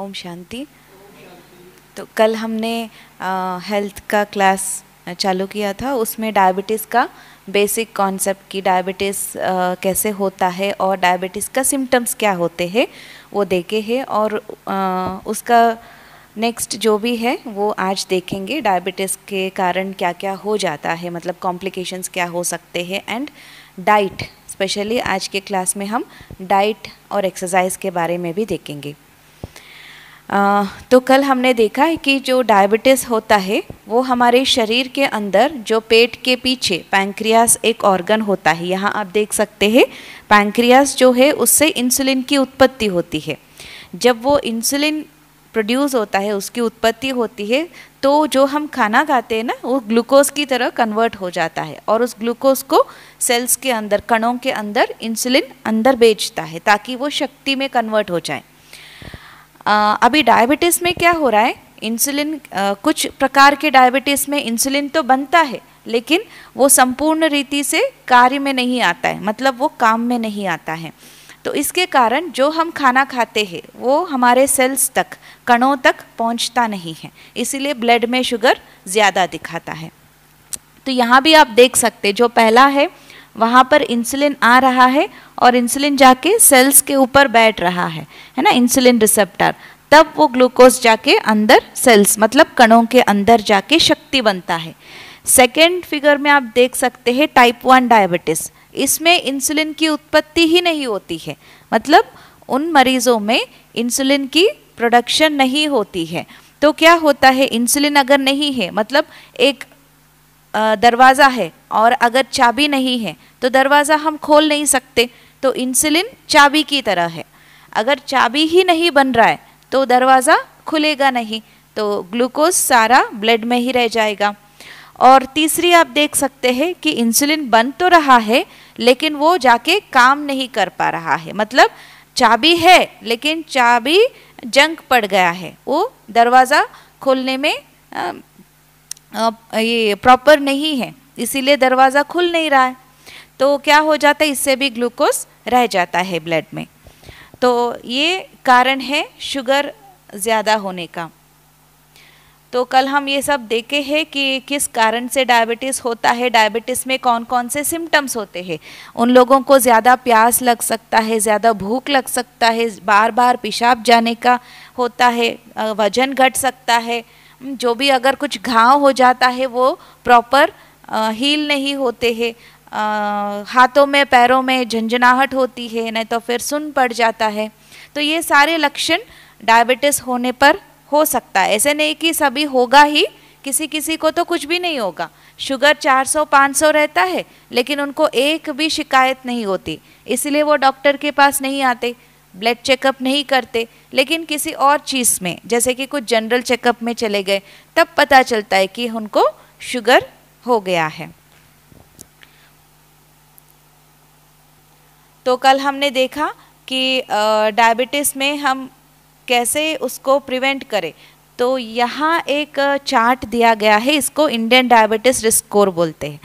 ओम शांति तो कल हमने हेल्थ का क्लास चालू किया था उसमें डायबिटीज़ का बेसिक कॉन्सेप्ट कि डायबिटीज़ कैसे होता है और डायबिटीज़ का सिम्टम्स क्या होते हैं वो देखे हैं और आ, उसका नेक्स्ट जो भी है वो आज देखेंगे डायबिटीज़ के कारण क्या क्या हो जाता है मतलब कॉम्प्लिकेशंस क्या हो सकते हैं एंड डाइट स्पेशली आज के क्लास में हम डाइट और एक्सरसाइज के बारे में भी देखेंगे तो कल हमने देखा है कि जो डायबिटीज़ होता है वो हमारे शरीर के अंदर जो पेट के पीछे पैंक्रियास एक ऑर्गन होता है यहाँ आप देख सकते हैं पैंक्रियास जो है उससे इंसुलिन की उत्पत्ति होती है जब वो इंसुलिन प्रोड्यूस होता है उसकी उत्पत्ति होती है तो जो हम खाना खाते हैं ना वो ग्लूकोज की तरह कन्वर्ट हो जाता है और उस ग्लूकोज को सेल्स के अंदर कणों के अंदर इंसुलिन अंदर बेचता है ताकि वो शक्ति में कन्वर्ट हो जाए अभी डायबिटीज़ में क्या हो रहा है इंसुलिन कुछ प्रकार के डायबिटीज़ में इंसुलिन तो बनता है लेकिन वो संपूर्ण रीति से कार्य में नहीं आता है मतलब वो काम में नहीं आता है तो इसके कारण जो हम खाना खाते हैं वो हमारे सेल्स तक कणों तक पहुंचता नहीं है इसीलिए ब्लड में शुगर ज़्यादा दिखाता है तो यहाँ भी आप देख सकते जो पहला है वहाँ पर इंसुलिन आ रहा है और इंसुलिन जाके सेल्स के ऊपर बैठ रहा है है ना इंसुलिन रिसेप्टर तब वो ग्लूकोज जाके अंदर सेल्स मतलब कणों के अंदर जाके शक्ति बनता है सेकेंड फिगर में आप देख सकते हैं टाइप वन डायबिटिस इसमें इंसुलिन की उत्पत्ति ही नहीं होती है मतलब उन मरीजों में इंसुलिन की प्रोडक्शन नहीं होती है तो क्या होता है इंसुलिन अगर नहीं है मतलब एक दरवाज़ा है और अगर चाबी नहीं है तो दरवाज़ा हम खोल नहीं सकते तो इंसुलिन चाबी की तरह है अगर चाबी ही नहीं बन रहा है तो दरवाज़ा खुलेगा नहीं तो ग्लूकोज सारा ब्लड में ही रह जाएगा और तीसरी आप देख सकते हैं कि इंसुलिन बन तो रहा है लेकिन वो जाके काम नहीं कर पा रहा है मतलब चाबी है लेकिन चाबी जंक पड़ गया है वो दरवाज़ा खोलने में ये प्रॉपर नहीं है इसीलिए दरवाज़ा खुल नहीं रहा है तो क्या हो जाता है इससे भी ग्लूकोज रह जाता है ब्लड में तो ये कारण है शुगर ज़्यादा होने का तो कल हम ये सब देखे हैं कि किस कारण से डायबिटीज़ होता है डायबिटीज़ में कौन कौन से सिम्टम्स होते हैं उन लोगों को ज़्यादा प्यास लग सकता है ज़्यादा भूख लग सकता है बार बार पेशाब जाने का होता है वजन घट सकता है हम्म, जो भी अगर कुछ घाव हो जाता है वो प्रॉपर हील नहीं होते हैं हाथों में पैरों में झंझनाहट होती है नहीं तो फिर सुन पड़ जाता है तो ये सारे लक्षण डायबिटिस होने पर हो सकता है ऐसे नहीं कि सभी होगा ही किसी किसी को तो कुछ भी नहीं होगा शुगर 400 500 रहता है लेकिन उनको एक भी शिकायत नहीं होती इसलिए वो डॉक्टर के पास नहीं आते ब्लड चेकअप नहीं करते लेकिन किसी और चीज़ में जैसे कि कुछ जनरल चेकअप में चले गए तब पता चलता है कि उनको शुगर हो गया है तो कल हमने देखा कि डायबिटीज़ में हम कैसे उसको प्रिवेंट करें तो यहाँ एक चार्ट दिया गया है इसको इंडियन डायबिटीज़ रिस्क स्कोर बोलते हैं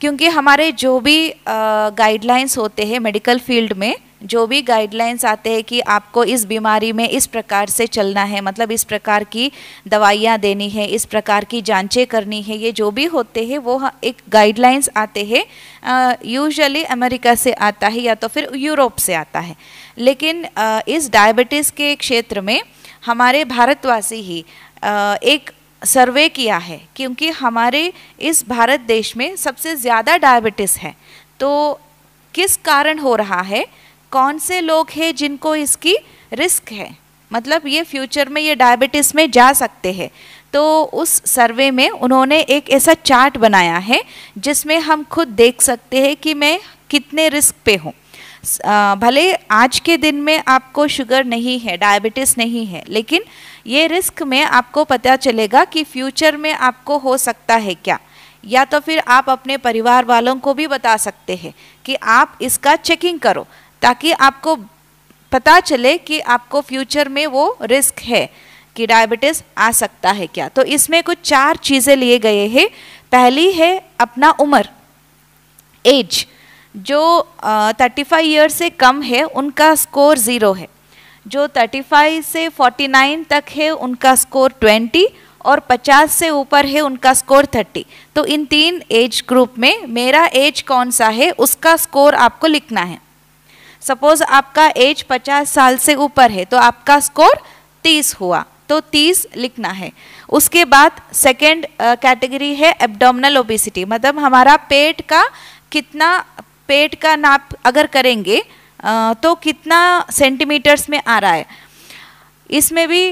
क्योंकि हमारे जो भी गाइडलाइंस होते हैं मेडिकल फील्ड में जो भी गाइडलाइंस आते हैं कि आपको इस बीमारी में इस प्रकार से चलना है मतलब इस प्रकार की दवाइयाँ देनी है इस प्रकार की जांचें करनी है ये जो भी होते हैं वो एक गाइडलाइंस आते हैं यूजुअली अमेरिका से आता है या तो फिर यूरोप से आता है लेकिन आ, इस डायबिटीज़ के क्षेत्र में हमारे भारतवासी ही आ, एक सर्वे किया है क्योंकि हमारे इस भारत देश में सबसे ज़्यादा डायबिटीज़ है तो किस कारण हो रहा है कौन से लोग हैं जिनको इसकी रिस्क है मतलब ये फ्यूचर में ये डायबिटीज़ में जा सकते हैं तो उस सर्वे में उन्होंने एक ऐसा चार्ट बनाया है जिसमें हम खुद देख सकते हैं कि मैं कितने रिस्क पे हूँ भले आज के दिन में आपको शुगर नहीं है डायबिटीज़ नहीं है लेकिन ये रिस्क में आपको पता चलेगा कि फ्यूचर में आपको हो सकता है क्या या तो फिर आप अपने परिवार वालों को भी बता सकते हैं कि आप इसका चेकिंग करो ताकि आपको पता चले कि आपको फ्यूचर में वो रिस्क है कि डायबिटीज़ आ सकता है क्या तो इसमें कुछ चार चीज़ें लिए गए हैं पहली है अपना उम्र एज जो थर्टी फाइव ईयर से कम है उनका स्कोर ज़ीरो है जो थर्टी फाइव से फोर्टी नाइन तक है उनका स्कोर ट्वेंटी और पचास से ऊपर है उनका स्कोर थर्टी तो इन तीन एज ग्रुप में मेरा एज कौन सा है उसका स्कोर आपको लिखना है सपोज आपका एज 50 साल से ऊपर है तो आपका स्कोर 30 हुआ तो 30 लिखना है उसके बाद सेकेंड कैटेगरी है एब्डोमिनल ओबिसिटी मतलब हमारा पेट का कितना पेट का नाप अगर करेंगे तो कितना सेंटीमीटर्स में आ रहा है इसमें भी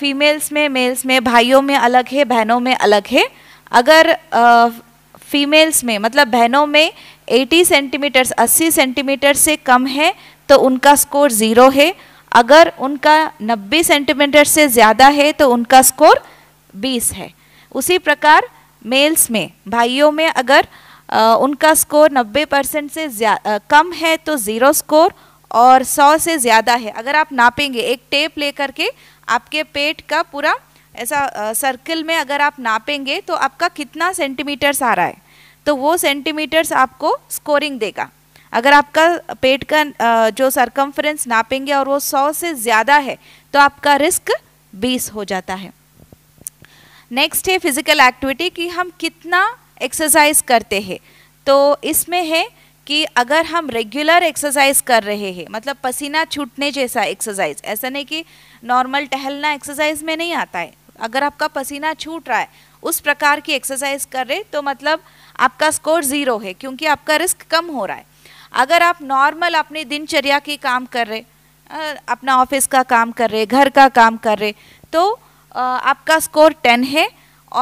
फीमेल्स में मेल्स में भाइयों में अलग है बहनों में अलग है अगर फीमेल्स में मतलब बहनों में 80 सेंटीमीटर 80 सेंटीमीटर से कम है तो उनका स्कोर ज़ीरो है अगर उनका 90 सेंटीमीटर से ज़्यादा है तो उनका स्कोर 20 है उसी प्रकार मेल्स में भाइयों में अगर आ, उनका स्कोर 90 परसेंट से आ, कम है तो ज़ीरो स्कोर और 100 से ज़्यादा है अगर आप नापेंगे एक टेप लेकर के आपके पेट का पूरा ऐसा सर्कल में अगर आप नापेंगे तो आपका कितना सेंटीमीटर्स आ रहा है तो वो सेंटीमीटर्स आपको स्कोरिंग देगा अगर आपका पेट का जो सरकमफ्रेंस नापेंगे और वो सौ से ज़्यादा है तो आपका रिस्क बीस हो जाता है नेक्स्ट है फिज़िकल एक्टिविटी कि हम कितना एक्सरसाइज करते हैं तो इसमें है कि अगर हम रेगुलर एक्सरसाइज कर रहे हैं मतलब पसीना छूटने जैसा एक्सरसाइज ऐसा नहीं कि नॉर्मल टहलना एक्सरसाइज में नहीं आता है अगर आपका पसीना छूट रहा है उस प्रकार की एक्सरसाइज कर रहे तो मतलब आपका स्कोर ज़ीरो है क्योंकि आपका रिस्क कम हो रहा है अगर आप नॉर्मल अपने दिनचर्या के काम कर रहे अपना ऑफिस का काम कर रहे घर का काम कर रहे तो आपका स्कोर टेन है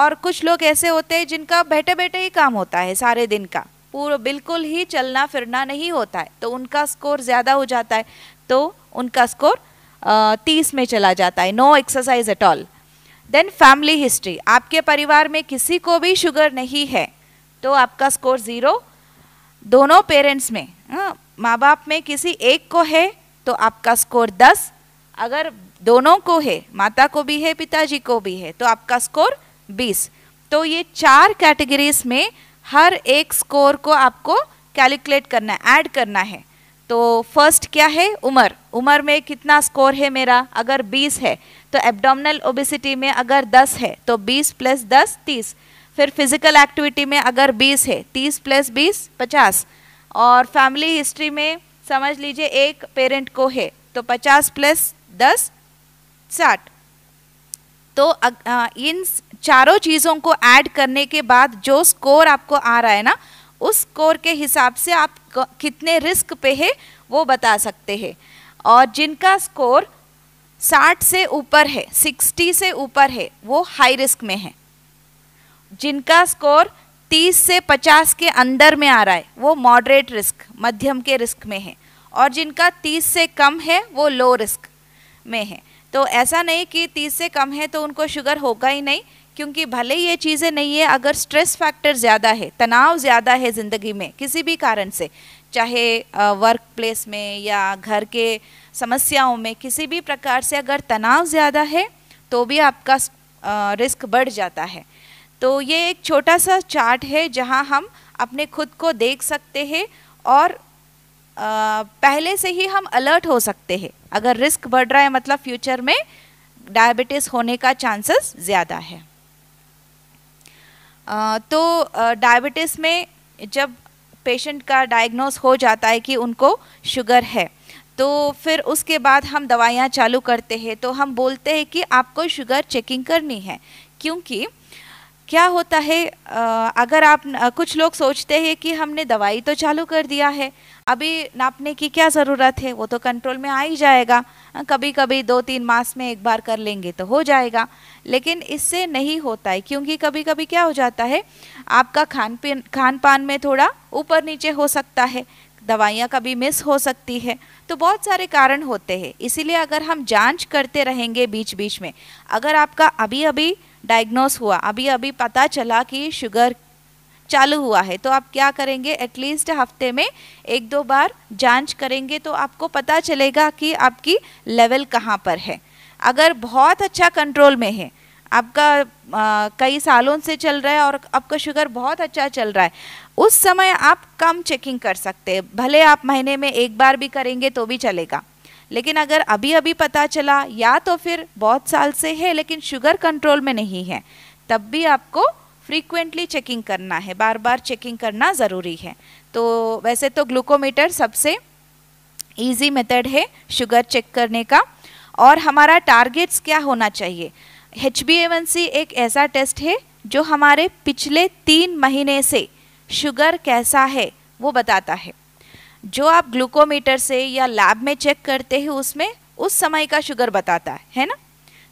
और कुछ लोग ऐसे होते हैं जिनका बैठे बैठे ही काम होता है सारे दिन का पूरा बिल्कुल ही चलना फिरना नहीं होता है तो उनका स्कोर ज़्यादा हो जाता है तो उनका स्कोर तीस में चला जाता है no exercise at all then family history आपके परिवार में किसी को भी शुगर नहीं है तो आपका स्कोर ज़ीरो दोनों पेरेंट्स में हाँ, माँ बाप में किसी एक को है तो आपका स्कोर दस अगर दोनों को है माता को भी है पिताजी को भी है तो आपका स्कोर बीस तो ये चार कैटेगरीज में हर एक स्कोर को आपको कैलकुलेट करना है ऐड करना है तो फर्स्ट क्या है उम्र उम्र में कितना स्कोर है मेरा अगर 20 है तो एब्डोमिनल ओबिसिटी में अगर 10 है तो 20 प्लस दस तीस फिर फिजिकल एक्टिविटी में अगर 20 है 30 प्लस 20 50 और फैमिली हिस्ट्री में समझ लीजिए एक पेरेंट को है तो 50 प्लस 10 साठ तो इन चारों चीज़ों को ऐड करने के बाद जो स्कोर आपको आ रहा है ना उस स्कोर के हिसाब से आप कितने रिस्क पे है वो बता सकते हैं और जिनका स्कोर 60 से ऊपर है 60 से ऊपर है वो हाई रिस्क में है जिनका स्कोर 30 से 50 के अंदर में आ रहा है वो मॉडरेट रिस्क मध्यम के रिस्क में है और जिनका 30 से कम है वो लो रिस्क में है तो ऐसा नहीं कि 30 से कम है तो उनको शुगर होगा ही नहीं क्योंकि भले ही ये चीज़ें नहीं है अगर स्ट्रेस फैक्टर ज़्यादा है तनाव ज़्यादा है ज़िंदगी में किसी भी कारण से चाहे वर्क प्लेस में या घर के समस्याओं में किसी भी प्रकार से अगर तनाव ज़्यादा है तो भी आपका रिस्क बढ़ जाता है तो ये एक छोटा सा चार्ट है जहाँ हम अपने खुद को देख सकते हैं और आ, पहले से ही हम अलर्ट हो सकते हैं अगर रिस्क बढ़ रहा है मतलब फ्यूचर में डायबिटीज़ होने का चांसेस ज़्यादा है आ, तो डायबिटीज़ में जब पेशेंट का डायग्नोस हो जाता है कि उनको शुगर है तो फिर उसके बाद हम दवाइयाँ चालू करते हैं तो हम बोलते हैं कि आपको शुगर चेकिंग करनी है क्योंकि क्या होता है अगर आप कुछ लोग सोचते हैं कि हमने दवाई तो चालू कर दिया है अभी नापने की क्या ज़रूरत है वो तो कंट्रोल में आ ही जाएगा कभी कभी दो तीन मास में एक बार कर लेंगे तो हो जाएगा लेकिन इससे नहीं होता है क्योंकि कभी कभी क्या हो जाता है आपका खान पीन खान पान में थोड़ा ऊपर नीचे हो सकता है दवाइयाँ कभी मिस हो सकती है तो बहुत सारे कारण होते हैं इसीलिए अगर हम जांच करते रहेंगे बीच बीच में अगर आपका अभी अभी डायग्नोस हुआ अभी अभी पता चला कि शुगर चालू हुआ है तो आप क्या करेंगे एटलीस्ट हफ्ते में एक दो बार जांच करेंगे तो आपको पता चलेगा कि आपकी लेवल कहाँ पर है अगर बहुत अच्छा कंट्रोल में है आपका आ, कई सालों से चल रहा है और आपका शुगर बहुत अच्छा चल रहा है उस समय आप कम चेकिंग कर सकते हैं भले आप महीने में एक बार भी करेंगे तो भी चलेगा लेकिन अगर अभी अभी पता चला या तो फिर बहुत साल से है लेकिन शुगर कंट्रोल में नहीं है तब भी आपको फ्रीक्वेंटली चेकिंग करना है बार बार चेकिंग करना ज़रूरी है तो वैसे तो ग्लूकोमीटर सबसे ईजी मेथड है शुगर चेक करने का और हमारा टारगेट्स क्या होना चाहिए एच एक ऐसा टेस्ट है जो हमारे पिछले तीन महीने से शुगर कैसा है वो बताता है जो आप ग्लूकोमीटर से या लैब में चेक करते हैं उसमें उस समय का शुगर बताता है है ना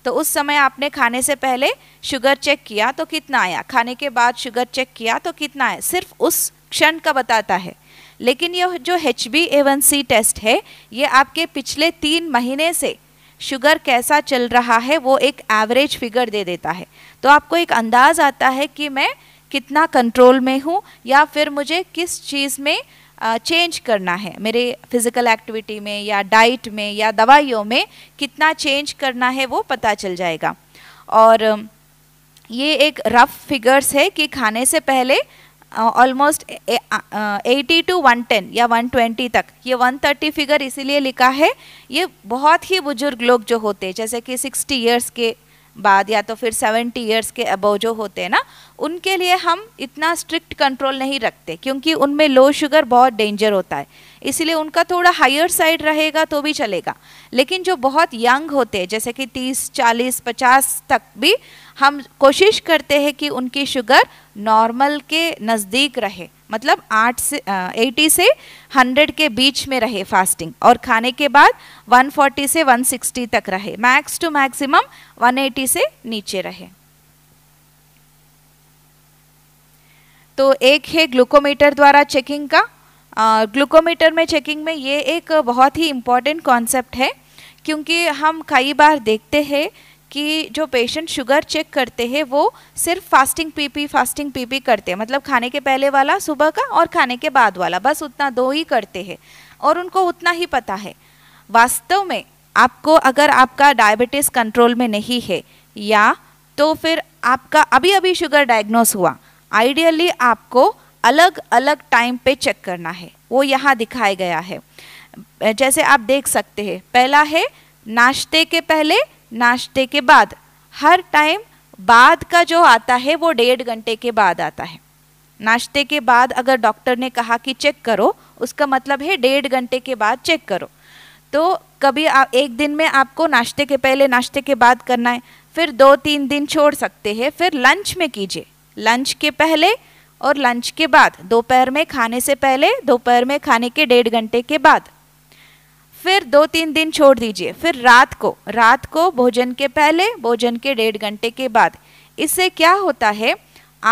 तो उस समय आपने खाने से पहले शुगर चेक किया तो कितना आया खाने के बाद शुगर चेक किया तो कितना आया सिर्फ उस क्षण का बताता है लेकिन यह जो H B A one C test है ये आपके पिछले तीन महीने से शुगर कैसा चल रहा है वो एक एवरेज फिगर दे देता है तो आपको एक अंदाज़ आता है कि मैं कितना कंट्रोल में हूँ या फिर मुझे किस चीज़ में चेंज करना है मेरे फिज़िकल एक्टिविटी में या डाइट में या दवाइयों में कितना चेंज करना है वो पता चल जाएगा और ये एक रफ फिगर्स है कि खाने से पहले almost eighty to one ten या वन ट्वेंटी तक ये वन थर्टी फिगर इसीलिए लिखा है ये बहुत ही बुजुर्ग लोग जो होते हैं जैसे कि सिक्सटी ईयर्स के बाद या तो फिर 70 ईयर्स के अबव जो होते हैं ना उनके लिए हम इतना स्ट्रिक्ट कंट्रोल नहीं रखते क्योंकि उनमें लो शुगर बहुत डेंजर होता है इसलिए उनका थोड़ा हायर साइड रहेगा तो भी चलेगा लेकिन जो बहुत यंग होते हैं जैसे कि 30, 40, 50 तक भी हम कोशिश करते हैं कि उनकी शुगर नॉर्मल के नज़दीक रहे मतलब आठ से एटी से हंड्रेड के बीच में रहे फास्टिंग और खाने के बाद वन फोर्टी से वन सिक्सटी तक रहे max to maximum one eighty से नीचे रहे तो एक है ग्लूकोमीटर द्वारा चेकिंग का ग्लूकोमीटर में चेकिंग में ये एक बहुत ही इम्पॉर्टेंट कॉन्सेप्ट है क्योंकि हम कई बार देखते हैं कि जो पेशेंट शुगर चेक करते हैं वो सिर्फ फास्टिंग पीपी फास्टिंग पीपी करते हैं मतलब खाने के पहले वाला सुबह का और खाने के बाद वाला बस उतना दो ही करते हैं और उनको उतना ही पता है वास्तव में आपको अगर आपका डायबिटीज़ कंट्रोल में नहीं है या तो फिर आपका अभी अभी शुगर डायग्नोस हुआ आइडियली आपको अलग अलग टाइम पे चेक करना है वो यहाँ दिखाया गया है जैसे आप देख सकते हैं पहला है नाश्ते के पहले नाश्ते के बाद हर टाइम बाद का जो आता है वो डेढ़ घंटे के बाद आता है नाश्ते के बाद अगर डॉक्टर ने कहा कि चेक करो उसका मतलब है डेढ़ घंटे के बाद चेक करो तो कभी आ, एक दिन में आपको नाश्ते के पहले नाश्ते के बाद करना है फिर दो तीन दिन छोड़ सकते हैं फिर लंच में कीजिए लंच के पहले और लंच के बाद दोपहर में खाने से पहले दोपहर में खाने के डेढ़ घंटे के बाद फिर दो तीन दिन छोड़ दीजिए फिर रात को रात को भोजन के पहले भोजन के डेढ़ घंटे के बाद इससे क्या होता है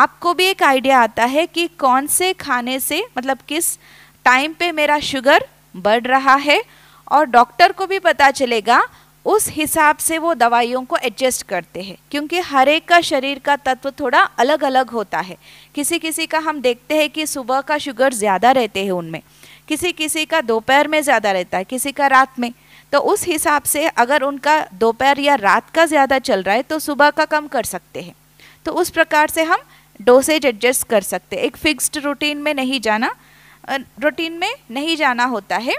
आपको भी एक आइडिया आता है कि कौन से खाने से मतलब किस टाइम पे मेरा शुगर बढ़ रहा है और डॉक्टर को भी पता चलेगा उस हिसाब से वो दवाइयों को एडजस्ट करते हैं क्योंकि हर एक का शरीर का तत्व थोड़ा अलग अलग होता है किसी किसी का हम देखते हैं कि सुबह का शुगर ज़्यादा रहते हैं उनमें किसी किसी का दोपहर में ज़्यादा रहता है किसी का रात में तो उस हिसाब से अगर उनका दोपहर या रात का ज़्यादा चल रहा है तो सुबह का कम कर सकते हैं तो उस प्रकार से हम डोसेज एडजस्ट कर सकते हैं एक फिक्स्ड रूटीन में नहीं जाना रूटीन में नहीं जाना होता है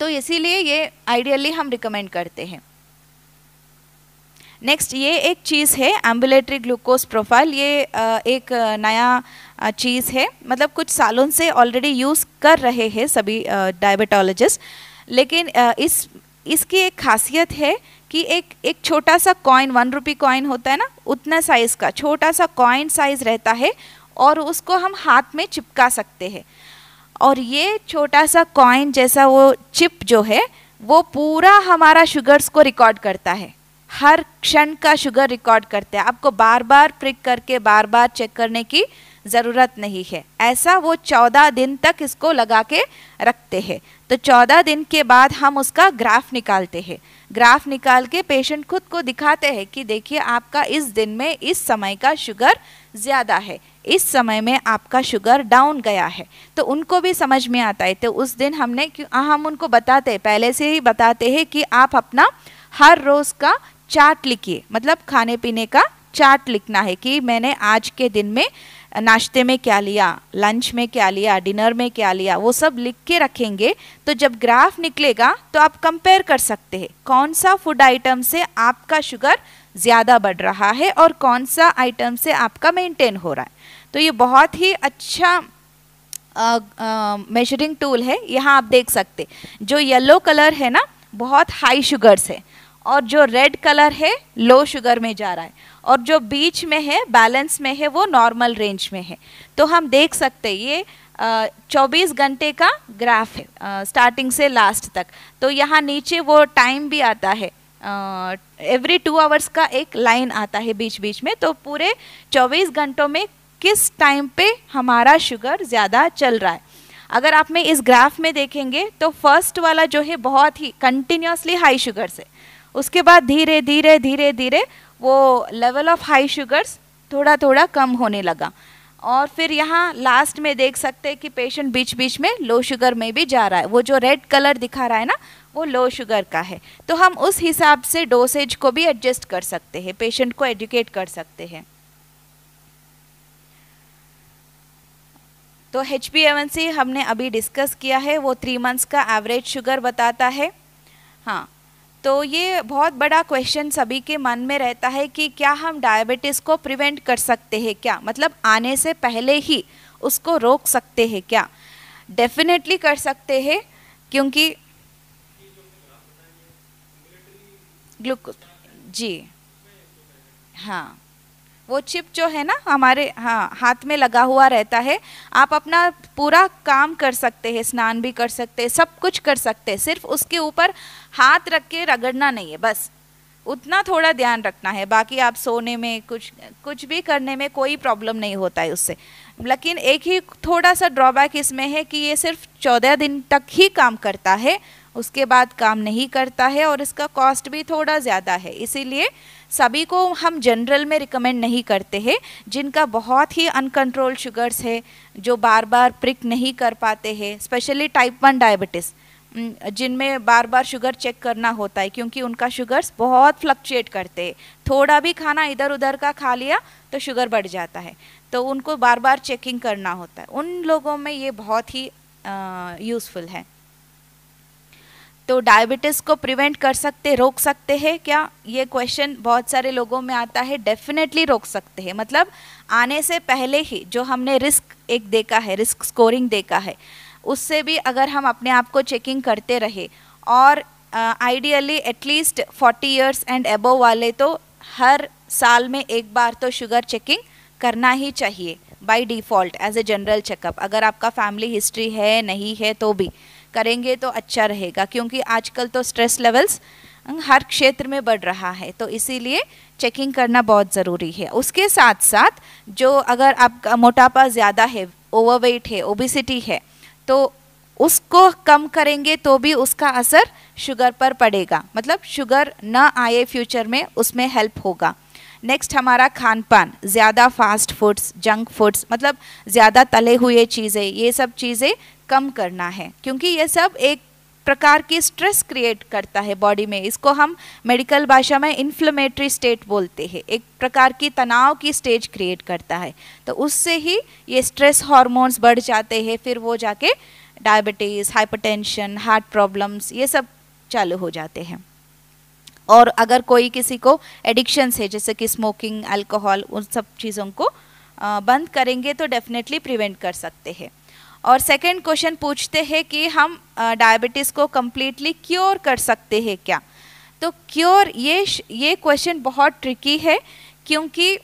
तो इसीलिए ये आइडियली हम रिकमेंड करते हैं नेक्स्ट ये एक चीज़ है एम्बुलेटरी ग्लूकोज प्रोफाइल ये एक नया चीज़ है मतलब कुछ सालों से ऑलरेडी यूज़ कर रहे हैं सभी डायबिटोलॉजिस्ट लेकिन इस इसकी एक खासियत है कि एक एक छोटा सा कॉइन वन रुपी कॉइन होता है ना उतना साइज़ का छोटा सा कॉइन साइज़ रहता है और उसको हम हाथ में चिपका सकते हैं और ये छोटा सा कॉइन जैसा वो चिप जो है वो पूरा हमारा शुगर्स को रिकॉर्ड करता है हर क्षण का शुगर रिकॉर्ड करता है आपको बार बार प्रिक करके बार बार चेक करने की ज़रूरत नहीं है ऐसा वो चौदह दिन तक इसको लगा के रखते हैं तो चौदह दिन के बाद हम उसका ग्राफ निकालते हैं ग्राफ निकाल के पेशेंट खुद को दिखाते हैं कि देखिए आपका इस दिन में इस समय का शुगर ज़्यादा है इस समय में आपका शुगर डाउन गया है तो उनको भी समझ में आता है तो उस दिन हमने क्यों हम उनको बताते हैं पहले से ही बताते हैं कि आप अपना हर रोज़ का चार्ट लिखिए मतलब खाने पीने का चार्ट लिखना है कि मैंने आज के दिन में नाश्ते में क्या लिया लंच में क्या लिया डिनर में क्या लिया वो सब लिख के रखेंगे तो जब ग्राफ निकलेगा तो आप कंपेयर कर सकते हैं कौन सा फूड आइटम से आपका शुगर ज़्यादा बढ़ रहा है और कौन सा आइटम से आपका मेंटेन हो रहा है तो ये बहुत ही अच्छा मेजरिंग uh, टूल uh, है यहाँ आप देख सकते जो येलो कलर है ना बहुत हाई शुगर्स है और जो रेड कलर है लो शुगर में जा रहा है और जो बीच में है बैलेंस में है वो नॉर्मल रेंज में है तो हम देख सकते हैं ये चौबीस घंटे का ग्राफ है आ, स्टार्टिंग से लास्ट तक तो यहाँ नीचे वो टाइम भी आता है एवरी टू आवर्स का एक लाइन आता है बीच बीच में तो पूरे 24 घंटों में किस टाइम पे हमारा शुगर ज़्यादा चल रहा है अगर आप में इस ग्राफ में देखेंगे तो फर्स्ट वाला जो है बहुत ही कंटिन्यूसली हाई शुगर से उसके बाद धीरे धीरे धीरे धीरे वो लेवल ऑफ हाई शुगर्स थोड़ा थोड़ा कम होने लगा और फिर यहाँ लास्ट में देख सकते हैं कि पेशेंट बीच बीच में लो शुगर में भी जा रहा है वो जो रेड कलर दिखा रहा है ना वो लो शुगर का है तो हम उस हिसाब से डोसेज को भी एडजस्ट कर सकते हैं पेशेंट को एडुकेट कर सकते हैं तो एच पी हमने अभी डिस्कस किया है वो थ्री मंथ्स का एवरेज शुगर बताता है हाँ तो ये बहुत बड़ा क्वेश्चन सभी के मन में रहता है कि क्या हम डायबिटीज़ को प्रिवेंट कर सकते हैं क्या मतलब आने से पहले ही उसको रोक सकते हैं क्या डेफिनेटली कर सकते हैं क्योंकि ग्लूकोज जी हाँ वो चिप जो है ना हमारे हाँ हाथ में लगा हुआ रहता है आप अपना पूरा काम कर सकते हैं स्नान भी कर सकते हैं सब कुछ कर सकते हैं सिर्फ उसके ऊपर हाथ रख के रगड़ना नहीं है बस उतना थोड़ा ध्यान रखना है बाकी आप सोने में कुछ कुछ भी करने में कोई प्रॉब्लम नहीं होता है उससे लेकिन एक ही थोड़ा सा ड्रॉबैक इसमें है कि ये सिर्फ चौदह दिन तक ही काम करता है उसके बाद काम नहीं करता है और इसका कॉस्ट भी थोड़ा ज़्यादा है इसीलिए सभी को हम जनरल में रिकमेंड नहीं करते हैं जिनका बहुत ही अनकंट्रोल शुगर्स है जो बार बार प्रिक नहीं कर पाते हैं स्पेशली टाइप वन डायबिटिस जिनमें बार बार शुगर चेक करना होता है क्योंकि उनका शुगर्स बहुत फ्लक्चुएट करते हैं थोड़ा भी खाना इधर उधर का खा लिया तो शुगर बढ़ जाता है तो उनको बार बार चेकिंग करना होता है उन लोगों में ये बहुत ही यूज़फुल है तो डायबिटीज़ को प्रिवेंट कर सकते रोक सकते हैं क्या ये क्वेश्चन बहुत सारे लोगों में आता है डेफिनेटली रोक सकते हैं मतलब आने से पहले ही जो हमने रिस्क एक देखा है रिस्क स्कोरिंग देखा है उससे भी अगर हम अपने आप को चेकिंग करते रहे और ideally at least forty years and above वाले तो हर साल में एक बार तो शुगर चेकिंग करना ही चाहिए by default as a general checkup अगर आपका फैमिली हिस्ट्री है नहीं है तो भी करेंगे तो अच्छा रहेगा क्योंकि आजकल तो स्ट्रेस लेवल्स अं, हर क्षेत्र में बढ़ रहा है तो इसीलिए चेकिंग करना बहुत ज़रूरी है उसके साथ साथ जो अगर आपका मोटापा ज़्यादा है ओवरवेट है ओबिसिटी है तो उसको कम करेंगे तो भी उसका असर शुगर पर पड़ेगा मतलब शुगर ना आए फ्यूचर में उसमें हेल्प होगा नेक्स्ट हमारा खान पान ज़्यादा फास्ट फूड्स जंक फूड्स मतलब ज़्यादा तले हुए चीज़ें ये सब चीज़ें कम करना है क्योंकि ये सब एक प्रकार की स्ट्रेस क्रिएट करता है बॉडी में इसको हम मेडिकल भाषा में इन्फ्लेमेटरी स्टेट बोलते हैं एक प्रकार की तनाव की स्टेज क्रिएट करता है तो उससे ही ये स्ट्रेस हॉर्मोन्स बढ़ जाते हैं फिर वो जाके डायबिटीज़ हाइपरटेंशन हार्ट प्रॉब्लम्स ये सब चालू हो जाते हैं और अगर कोई किसी को एडिक्शन है जैसे कि स्मोकिंग अल्कोहल उन सब चीज़ों को बंद करेंगे तो डेफिनेटली प्रिवेंट कर सकते हैं और सेकंड क्वेश्चन पूछते हैं कि हम डायबिटीज़ को कम्प्लीटली क्योर कर सकते हैं क्या तो क्योर ये ये क्वेश्चन बहुत ट्रिकी है क्योंकि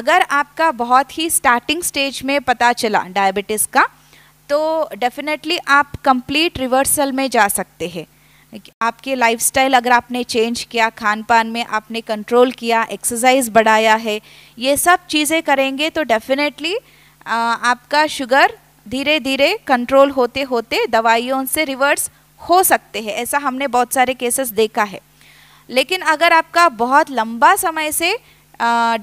अगर आपका बहुत ही स्टार्टिंग स्टेज में पता चला डायबिटीज़ का तो डेफिनेटली आप कंप्लीट रिवर्सल में जा सकते हैं आपके लाइफस्टाइल अगर आपने चेंज किया खान पान में आपने कंट्रोल किया एक्सरसाइज बढ़ाया है ये सब चीज़ें करेंगे तो डेफिनेटली आपका शुगर धीरे धीरे कंट्रोल होते होते दवाइयों से रिवर्स हो सकते हैं ऐसा हमने बहुत सारे केसेस देखा है लेकिन अगर आपका बहुत लंबा समय से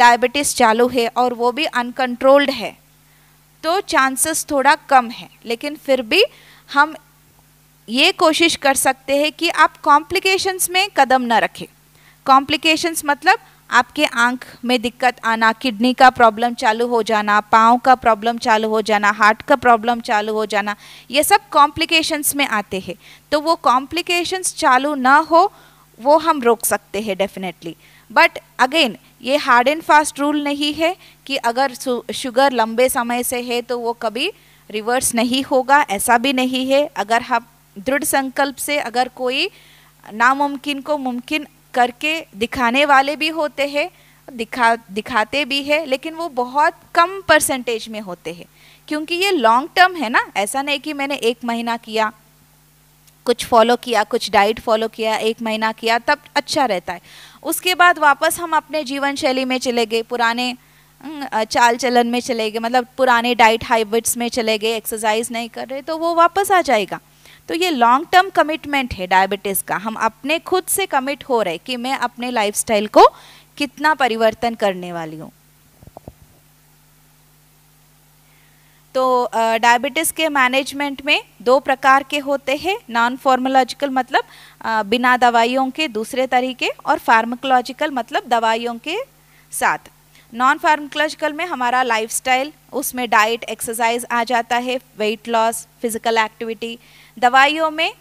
डायबिटीज़ चालू है और वो भी अनकंट्रोल्ड है तो चांसेस थोड़ा कम है लेकिन फिर भी हम ये कोशिश कर सकते हैं कि आप कॉम्प्लिकेशंस में कदम ना रखें कॉम्प्लिकेशंस मतलब आपके आंख में दिक्कत आना किडनी का प्रॉब्लम चालू हो जाना पाँव का प्रॉब्लम चालू हो जाना हार्ट का प्रॉब्लम चालू हो जाना ये सब कॉम्प्लिकेशंस में आते हैं तो वो कॉम्प्लिकेशंस चालू ना हो वो हम रोक सकते हैं डेफिनेटली बट अगेन ये हार्ड एंड फास्ट रूल नहीं है कि अगर शुगर लंबे समय से है तो वो कभी रिवर्स नहीं होगा ऐसा भी नहीं है अगर हम हाँ दृढ़ संकल्प से अगर कोई नामुमकिन को मुमकिन करके दिखाने वाले भी होते हैं दिखा दिखाते भी है लेकिन वो बहुत कम परसेंटेज में होते हैं क्योंकि ये लॉन्ग टर्म है ना ऐसा नहीं कि मैंने एक महीना किया कुछ फॉलो किया कुछ डाइट फॉलो किया एक महीना किया तब अच्छा रहता है उसके बाद वापस हम अपने जीवन शैली में चले गए पुराने चाल चलन में चले गए मतलब पुराने डाइट हैबिट्स में चले गए एक्सरसाइज नहीं कर रहे तो वो वापस आ जाएगा तो ये लॉन्ग टर्म कमिटमेंट है डायबिटीज़ का हम अपने खुद से कमिट हो रहे कि मैं अपने लाइफस्टाइल को कितना परिवर्तन करने वाली हूँ तो डायबिटीज़ के मैनेजमेंट में दो प्रकार के होते हैं नॉन फार्मोलॉजिकल मतलब आ, बिना दवाइयों के दूसरे तरीके और फार्माकोलॉजिकल मतलब दवाइयों के साथ नॉन फार्माकोलॉजिकल में हमारा लाइफस्टाइल उसमें डाइट एक्सरसाइज आ जाता है वेट लॉस फिजिकल एक्टिविटी दवाइयों में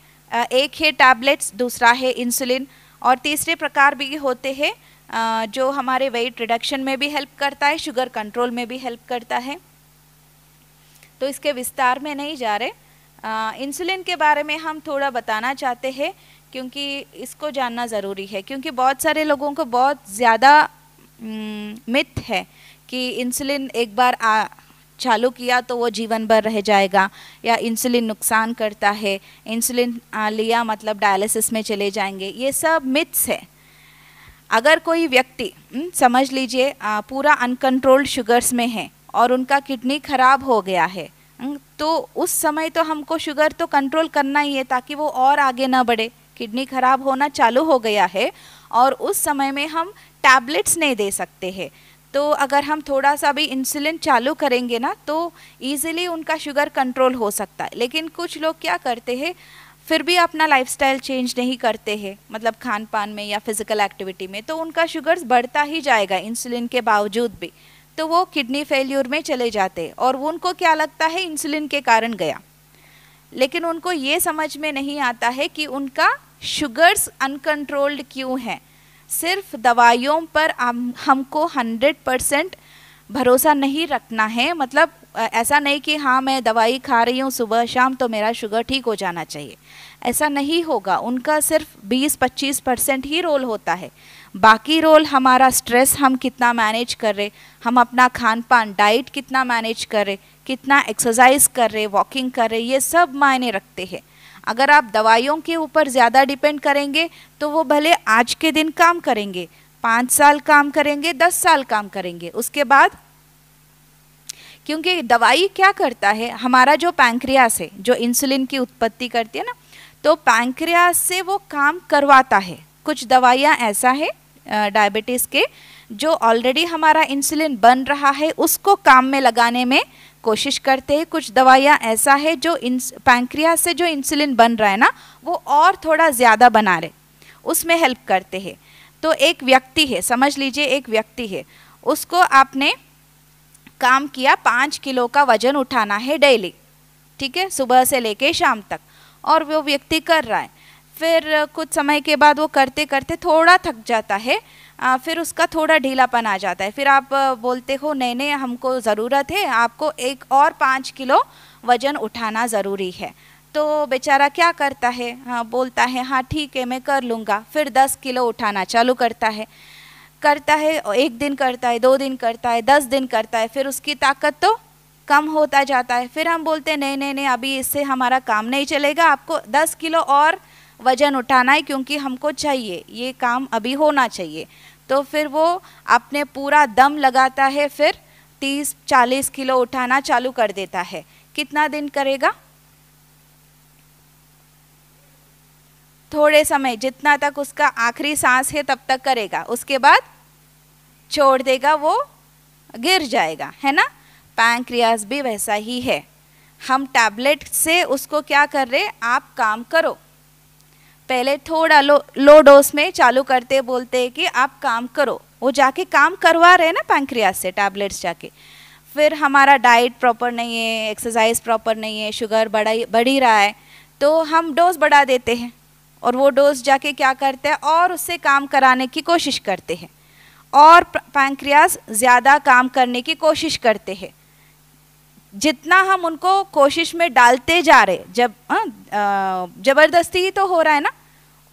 एक है टैबलेट्स दूसरा है इंसुलिन और तीसरे प्रकार भी होते हैं जो हमारे वेट रिडक्शन में भी हेल्प करता है शुगर कंट्रोल में भी हेल्प करता है तो इसके विस्तार में नहीं जा रहे इंसुलिन के बारे में हम थोड़ा बताना चाहते हैं क्योंकि इसको जानना ज़रूरी है क्योंकि बहुत सारे लोगों को बहुत ज़्यादा मिथ है कि इंसुलिन एक बार आ, चालू किया तो वो जीवन भर रह जाएगा या इंसुलिन नुकसान करता है इंसुलिन लिया मतलब डायलिसिस में चले जाएंगे ये सब मिथ्स है अगर कोई व्यक्ति हम्म, समझ लीजिए पूरा अनकंट्रोल्ड शुगर्स में है और उनका किडनी खराब हो गया है हम्म, तो उस समय तो हमको शुगर तो कंट्रोल करना ही है ताकि वो और आगे ना बढ़े किडनी खराब होना चालू हो गया है और उस समय में हम टैबलेट्स नहीं दे सकते हैं तो अगर हम थोड़ा सा भी इंसुलिन चालू करेंगे ना तो ईज़िली उनका शुगर कंट्रोल हो सकता है लेकिन कुछ लोग क्या करते हैं फिर भी अपना लाइफ चेंज नहीं करते हैं मतलब खान पान में या फिज़िकल एक्टिविटी में तो उनका शुगर्स बढ़ता ही जाएगा इंसुलिन के बावजूद भी तो वो किडनी फेल्यूर में चले जाते हैं और उनको क्या लगता है इंसुलिन के कारण गया लेकिन उनको ये समझ में नहीं आता है कि उनका शुगर्स अनकंट्रोल्ड क्यों है सिर्फ दवाइयों पर हमको हंड्रेड परसेंट भरोसा नहीं रखना है मतलब ऐसा नहीं कि हाँ मैं दवाई खा रही हूँ सुबह शाम तो मेरा शुगर ठीक हो जाना चाहिए ऐसा नहीं होगा उनका सिर्फ 20-25 परसेंट ही रोल होता है बाकी रोल हमारा स्ट्रेस हम कितना मैनेज कर रहे हम अपना खान पान डाइट कितना मैनेज कर रहे कितना एक्सरसाइज कर रहे वॉकिंग कर रहे ये सब मायने रखते हैं अगर आप दवाइयों के ऊपर ज़्यादा डिपेंड करेंगे तो वो भले आज के दिन काम करेंगे पाँच साल काम करेंगे दस साल काम करेंगे उसके बाद क्योंकि दवाई क्या करता है हमारा जो पैंक्रियास है जो इंसुलिन की उत्पत्ति करती है ना तो पैंक्रियास से वो काम करवाता है कुछ दवाइयाँ ऐसा है डायबिटीज़ के जो ऑलरेडी हमारा इंसुलिन बन रहा है उसको काम में लगाने में कोशिश करते हैं कुछ दवाइयाँ ऐसा है जो पैंक्रिया से जो इंसुलिन बन रहा है ना वो और थोड़ा ज़्यादा बना रहे उसमें हेल्प करते हैं तो एक व्यक्ति है समझ लीजिए एक व्यक्ति है उसको आपने काम किया पाँच किलो का वजन उठाना है डेली ठीक है सुबह से लेके शाम तक और वो व्यक्ति कर रहा है फिर कुछ समय के बाद वो करते करते थोड़ा थक जाता है आ, फिर उसका थोड़ा ढीलापन आ जाता है फिर आप बोलते हो नहीं नहीं हमको ज़रूरत है आपको एक और पाँच किलो वज़न उठाना ज़रूरी है तो बेचारा क्या करता है हाँ बोलता है हाँ ठीक है मैं कर लूँगा फिर दस किलो उठाना चालू करता है करता है एक दिन करता है दो दिन करता है दस दिन करता है फिर उसकी ताकत तो कम होता जाता है फिर हम बोलते हैं नहीं नहीं नहीं अभी इससे हमारा काम नहीं चलेगा आपको दस किलो और वज़न उठाना है क्योंकि हमको चाहिए ये काम अभी होना चाहिए तो फिर वो अपने पूरा दम लगाता है फिर 30-40 किलो उठाना चालू कर देता है कितना दिन करेगा थोड़े समय जितना तक उसका आखिरी सांस है तब तक करेगा उसके बाद छोड़ देगा वो गिर जाएगा है ना पैंक्रियाज भी वैसा ही है हम टैबलेट से उसको क्या कर रहे आप काम करो पहले थोड़ा लो लो डोज में चालू करते बोलते हैं कि आप काम करो वो जाके काम करवा रहे हैं ना पैंक्रियाज से टैबलेट्स जाके फिर हमारा डाइट प्रॉपर नहीं है एक्सरसाइज प्रॉपर नहीं है शुगर बढ़ा बढ़ ही रहा है तो हम डोज बढ़ा देते हैं और वो डोज जाके क्या करते हैं और उससे काम कराने की कोशिश करते हैं और पैंक्रियाज ज़्यादा काम करने की कोशिश करते हैं जितना हम उनको कोशिश में डालते जा रहे जब हाँ, ज़बरदस्ती ही तो हो रहा है ना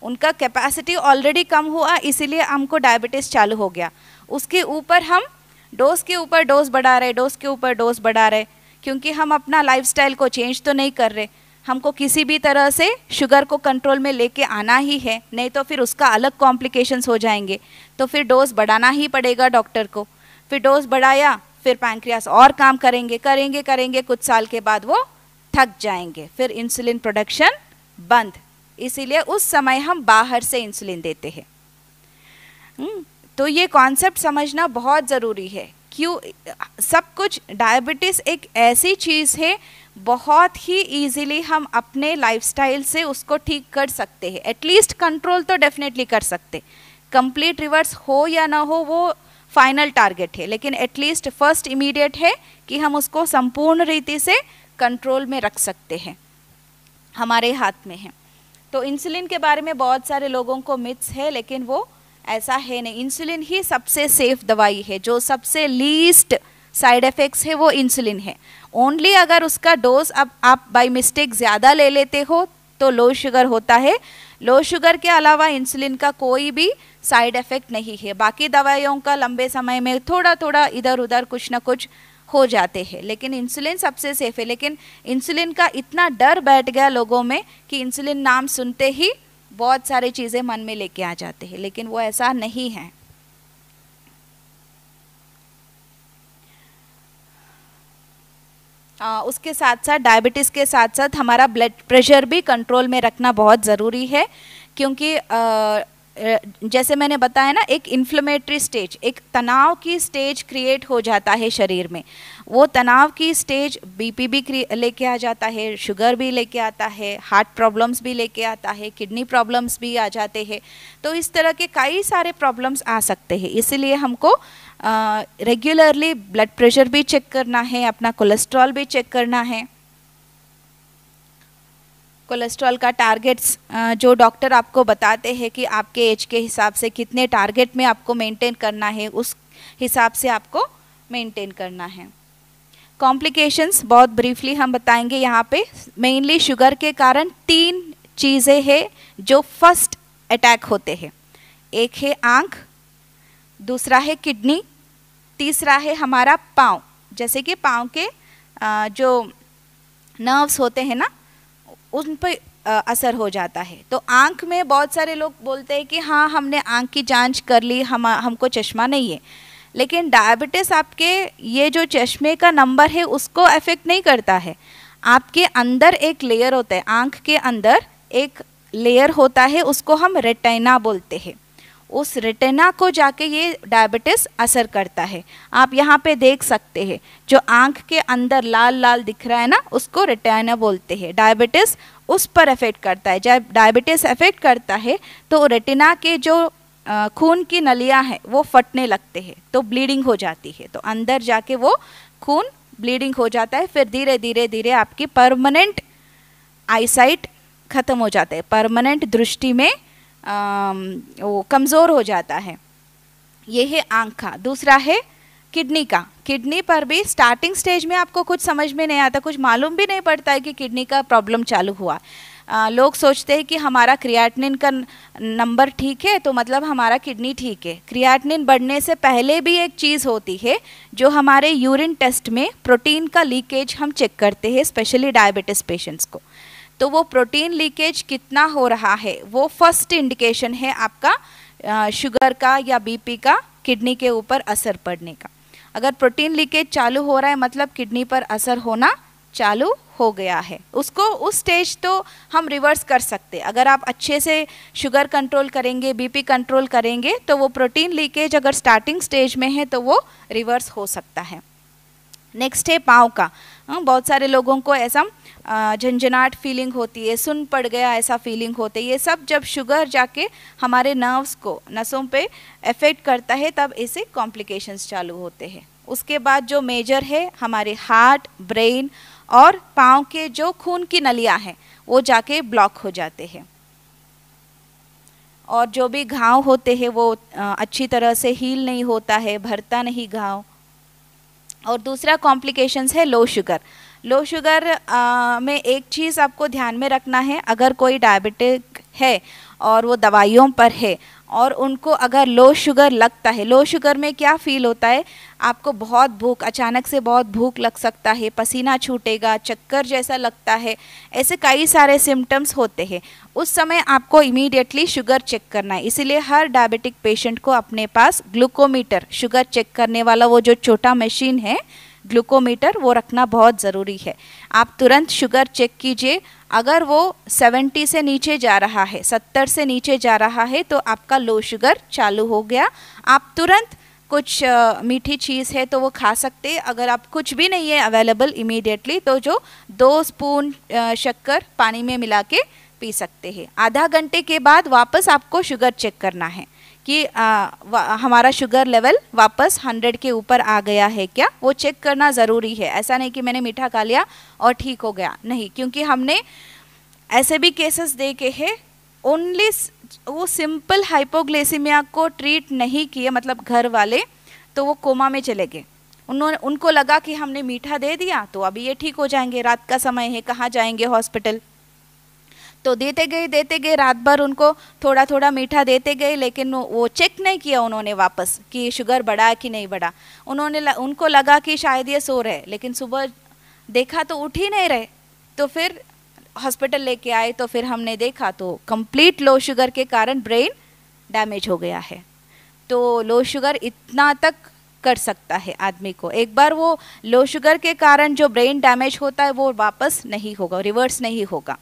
उनका कैपेसिटी ऑलरेडी कम हुआ इसीलिए हमको डायबिटीज़ चालू हो गया उसके ऊपर हम डोज के ऊपर डोज बढ़ा रहे डोज के ऊपर डोज बढ़ा रहे क्योंकि हम अपना लाइफस्टाइल को चेंज तो नहीं कर रहे हमको किसी भी तरह से शुगर को कंट्रोल में लेके आना ही है नहीं तो फिर उसका अलग कॉम्प्लिकेशंस हो जाएंगे तो फिर डोज बढ़ाना ही पड़ेगा डॉक्टर को फिर डोज बढ़ाया फिर पैंक्रियास और काम करेंगे करेंगे करेंगे कुछ साल के बाद वो थक जाएंगे फिर इंसुलिन प्रोडक्शन बंद इसीलिए उस समय हम बाहर से इंसुलिन देते हैं हम्म, तो ये कॉन्सेप्ट समझना बहुत ज़रूरी है क्यों सब कुछ डायबिटीज़ एक ऐसी चीज़ है बहुत ही इजीली हम अपने लाइफस्टाइल से उसको ठीक कर सकते हैं एटलीस्ट कंट्रोल तो डेफिनेटली कर सकते कंप्लीट रिवर्स हो या ना हो वो फाइनल टारगेट है लेकिन एटलीस्ट फर्स्ट इमीडिएट है कि हम उसको संपूर्ण रीति से कंट्रोल में रख सकते हैं हमारे हाथ में है तो इंसुलिन के बारे में बहुत सारे लोगों को मिथ्स है लेकिन वो ऐसा है नहीं इंसुलिन ही सबसे सेफ दवाई है जो सबसे लीस्ट साइड इफ़ेक्ट्स है वो इंसुलिन है ओनली अगर उसका डोज अब आप बाई मिस्टेक ज़्यादा ले लेते हो तो लो शुगर होता है लो शुगर के अलावा इंसुलिन का कोई भी साइड इफ़ेक्ट नहीं है बाकी दवाइयों का लंबे समय में थोड़ा थोड़ा इधर उधर कुछ ना कुछ हो जाते हैं लेकिन इंसुलिन सबसे सेफ है लेकिन इंसुलिन का इतना डर बैठ गया लोगों में कि इंसुलिन नाम सुनते ही बहुत सारी चीज़ें मन में लेके आ जाते हैं लेकिन वो ऐसा नहीं है आ, उसके साथ साथ डायबिटीज़ के साथ साथ हमारा ब्लड प्रेशर भी कंट्रोल में रखना बहुत ज़रूरी है क्योंकि आ, जैसे मैंने बताया ना एक इन्फ्लेमेटरी स्टेज एक तनाव की स्टेज क्रिएट हो जाता है शरीर में वो तनाव की स्टेज बीपी भी लेके आ जाता है शुगर भी लेके आता है हार्ट प्रॉब्लम्स भी लेके आता है किडनी प्रॉब्लम्स भी आ जाते हैं तो इस तरह के कई सारे प्रॉब्लम्स आ सकते हैं इसीलिए हमको रेगुलरली ब्लड प्रेशर भी चेक करना है अपना कोलेस्ट्रॉल भी चेक करना है कोलेस्ट्रॉल का टारगेट्स जो डॉक्टर आपको बताते हैं कि आपके एज के हिसाब से कितने टारगेट में आपको मेंटेन करना है उस हिसाब से आपको मेंटेन करना है कॉम्प्लिकेशंस बहुत ब्रीफली हम बताएंगे यहाँ पे मेनली शुगर के कारण तीन चीज़ें हैं जो फर्स्ट अटैक होते हैं एक है आँख दूसरा है किडनी तीसरा है हमारा पाँव जैसे कि पाँव के जो नर्व्स होते हैं ना उन पर असर हो जाता है तो आंख में बहुत सारे लोग बोलते हैं कि हाँ हमने आंख की जांच कर ली हम हमको चश्मा नहीं है लेकिन डायबिटिस आपके ये जो चश्मे का नंबर है उसको अफेक्ट नहीं करता है आपके अंदर एक लेयर होता है आंख के अंदर एक लेयर होता है उसको हम रेटाइना बोलते हैं उस रेटेना को जाके ये डायबिटिस असर करता है आप यहाँ पे देख सकते हैं जो आंख के अंदर लाल लाल दिख रहा है ना उसको रेटेना बोलते हैं डायबिटिस उस पर अफेक्ट करता है जब डायबिटिस अफेक्ट करता है तो रेटिना के जो खून की नलियाँ हैं वो फटने लगते हैं तो ब्लीडिंग हो जाती है तो अंदर जाके वो खून ब्लीडिंग हो जाता है फिर धीरे धीरे धीरे आपकी परमानेंट आईसाइट ख़त्म हो जाता है परमानेंट दृष्टि में वो कमज़ोर हो जाता है ये है आँख का दूसरा है किडनी का किडनी पर भी स्टार्टिंग स्टेज में आपको कुछ समझ में नहीं आता कुछ मालूम भी नहीं पड़ता है कि किडनी का प्रॉब्लम चालू हुआ आ, लोग सोचते हैं कि हमारा क्रियाटनिन का नंबर ठीक है तो मतलब हमारा किडनी ठीक है क्रियाटनिन बढ़ने से पहले भी एक चीज़ होती है जो हमारे यूरिन टेस्ट में प्रोटीन का लीकेज हम चेक करते हैं स्पेशली डायबिटिस पेशेंट्स को तो वो प्रोटीन लीकेज कितना हो रहा है वो फर्स्ट इंडिकेशन है आपका शुगर का या बीपी का किडनी के ऊपर असर पड़ने का अगर प्रोटीन लीकेज चालू हो रहा है मतलब किडनी पर असर होना चालू हो गया है उसको उस स्टेज तो हम रिवर्स कर सकते अगर आप अच्छे से शुगर कंट्रोल करेंगे बीपी कंट्रोल करेंगे तो वो प्रोटीन लीकेज अगर स्टार्टिंग स्टेज में है तो वो रिवर्स हो सकता है नेक्स्ट है पाँव का हाँ, बहुत सारे लोगों को ऐसा झंझनाट फीलिंग होती है सुन पड़ गया ऐसा फीलिंग होते ये सब जब शुगर जाके हमारे नर्व्स को नसों पे इफ़ेक्ट करता है तब ऐसे कॉम्प्लिकेशंस चालू होते हैं उसके बाद जो मेजर है हमारे हार्ट ब्रेन और पाँव के जो खून की नलियाँ हैं वो जाके ब्लॉक हो जाते हैं और जो भी घाव होते हैं वो अच्छी तरह से हील नहीं होता है भरता नहीं घाव और दूसरा कॉम्प्लिकेशंस है लो शुगर लो शुगर में एक चीज़ आपको ध्यान में रखना है अगर कोई डायबिटिक है और वो दवाइयों पर है और उनको अगर लो शुगर लगता है लो शुगर में क्या फील होता है आपको बहुत भूख अचानक से बहुत भूख लग सकता है पसीना छूटेगा चक्कर जैसा लगता है ऐसे कई सारे सिम्टम्स होते हैं उस समय आपको इमीडिएटली शुगर चेक करना है इसीलिए हर डायबिटिक पेशेंट को अपने पास ग्लूकोमीटर शुगर चेक करने वाला वो जो छोटा मशीन है ग्लूकोमीटर वो रखना बहुत ज़रूरी है आप तुरंत शुगर चेक कीजिए अगर वो 70 से नीचे जा रहा है 70 से नीचे जा रहा है तो आपका लो शुगर चालू हो गया आप तुरंत कुछ मीठी चीज़ है तो वो खा सकते अगर आप कुछ भी नहीं है अवेलेबल इमीडिएटली तो जो दो स्पून शक्कर पानी में मिला के पी सकते हैं आधा घंटे के बाद वापस आपको शुगर चेक करना है कि आ, हमारा शुगर लेवल वापस 100 के ऊपर आ गया है क्या वो चेक करना ज़रूरी है ऐसा नहीं कि मैंने मीठा खा लिया और ठीक हो गया नहीं क्योंकि हमने ऐसे भी केसेस देखे हैं ओनली वो सिंपल हाइपोग्लेसिमिया को ट्रीट नहीं किया मतलब घर वाले तो वो कोमा में चले गए उन्होंने उनको लगा कि हमने मीठा दे दिया तो अभी ये ठीक हो जाएंगे रात का समय है कहाँ जाएंगे हॉस्पिटल तो देते गए देते गए रात भर उनको थोड़ा थोड़ा मीठा देते गए लेकिन वो चेक नहीं किया उन्होंने वापस कि शुगर बढ़ा कि नहीं बढ़ा उन्होंने ल, उनको लगा कि शायद ये सो रहे लेकिन सुबह देखा तो उठ ही नहीं रहे तो फिर हॉस्पिटल लेके आए तो फिर हमने देखा तो कंप्लीट लो शुगर के कारण ब्रेन डैमेज हो गया है तो लो शुगर इतना तक कर सकता है आदमी को एक बार वो लो शुगर के कारण जो ब्रेन डैमेज होता है वो वापस नहीं होगा रिवर्स नहीं होगा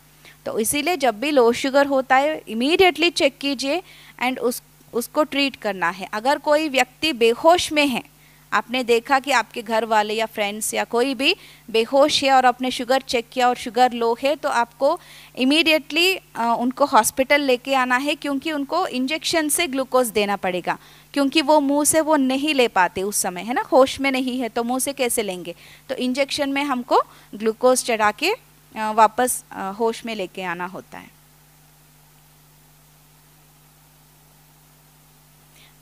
तो इसीलिए जब भी लो शुगर होता है इमीडिएटली चेक कीजिए एंड उस उसको ट्रीट करना है अगर कोई व्यक्ति बेहोश में है आपने देखा कि आपके घर वाले या फ्रेंड्स या कोई भी बेहोश है और आपने शुगर चेक किया और शुगर लो है तो आपको इमीडिएटली उनको हॉस्पिटल लेके आना है क्योंकि उनको इंजेक्शन से ग्लूकोज देना पड़ेगा क्योंकि वो मुंह से वो नहीं ले पाते उस समय है ना होश में नहीं है तो मुंह से कैसे लेंगे तो इंजेक्शन में हमको ग्लूकोज चढ़ा के वापस होश में लेके आना होता है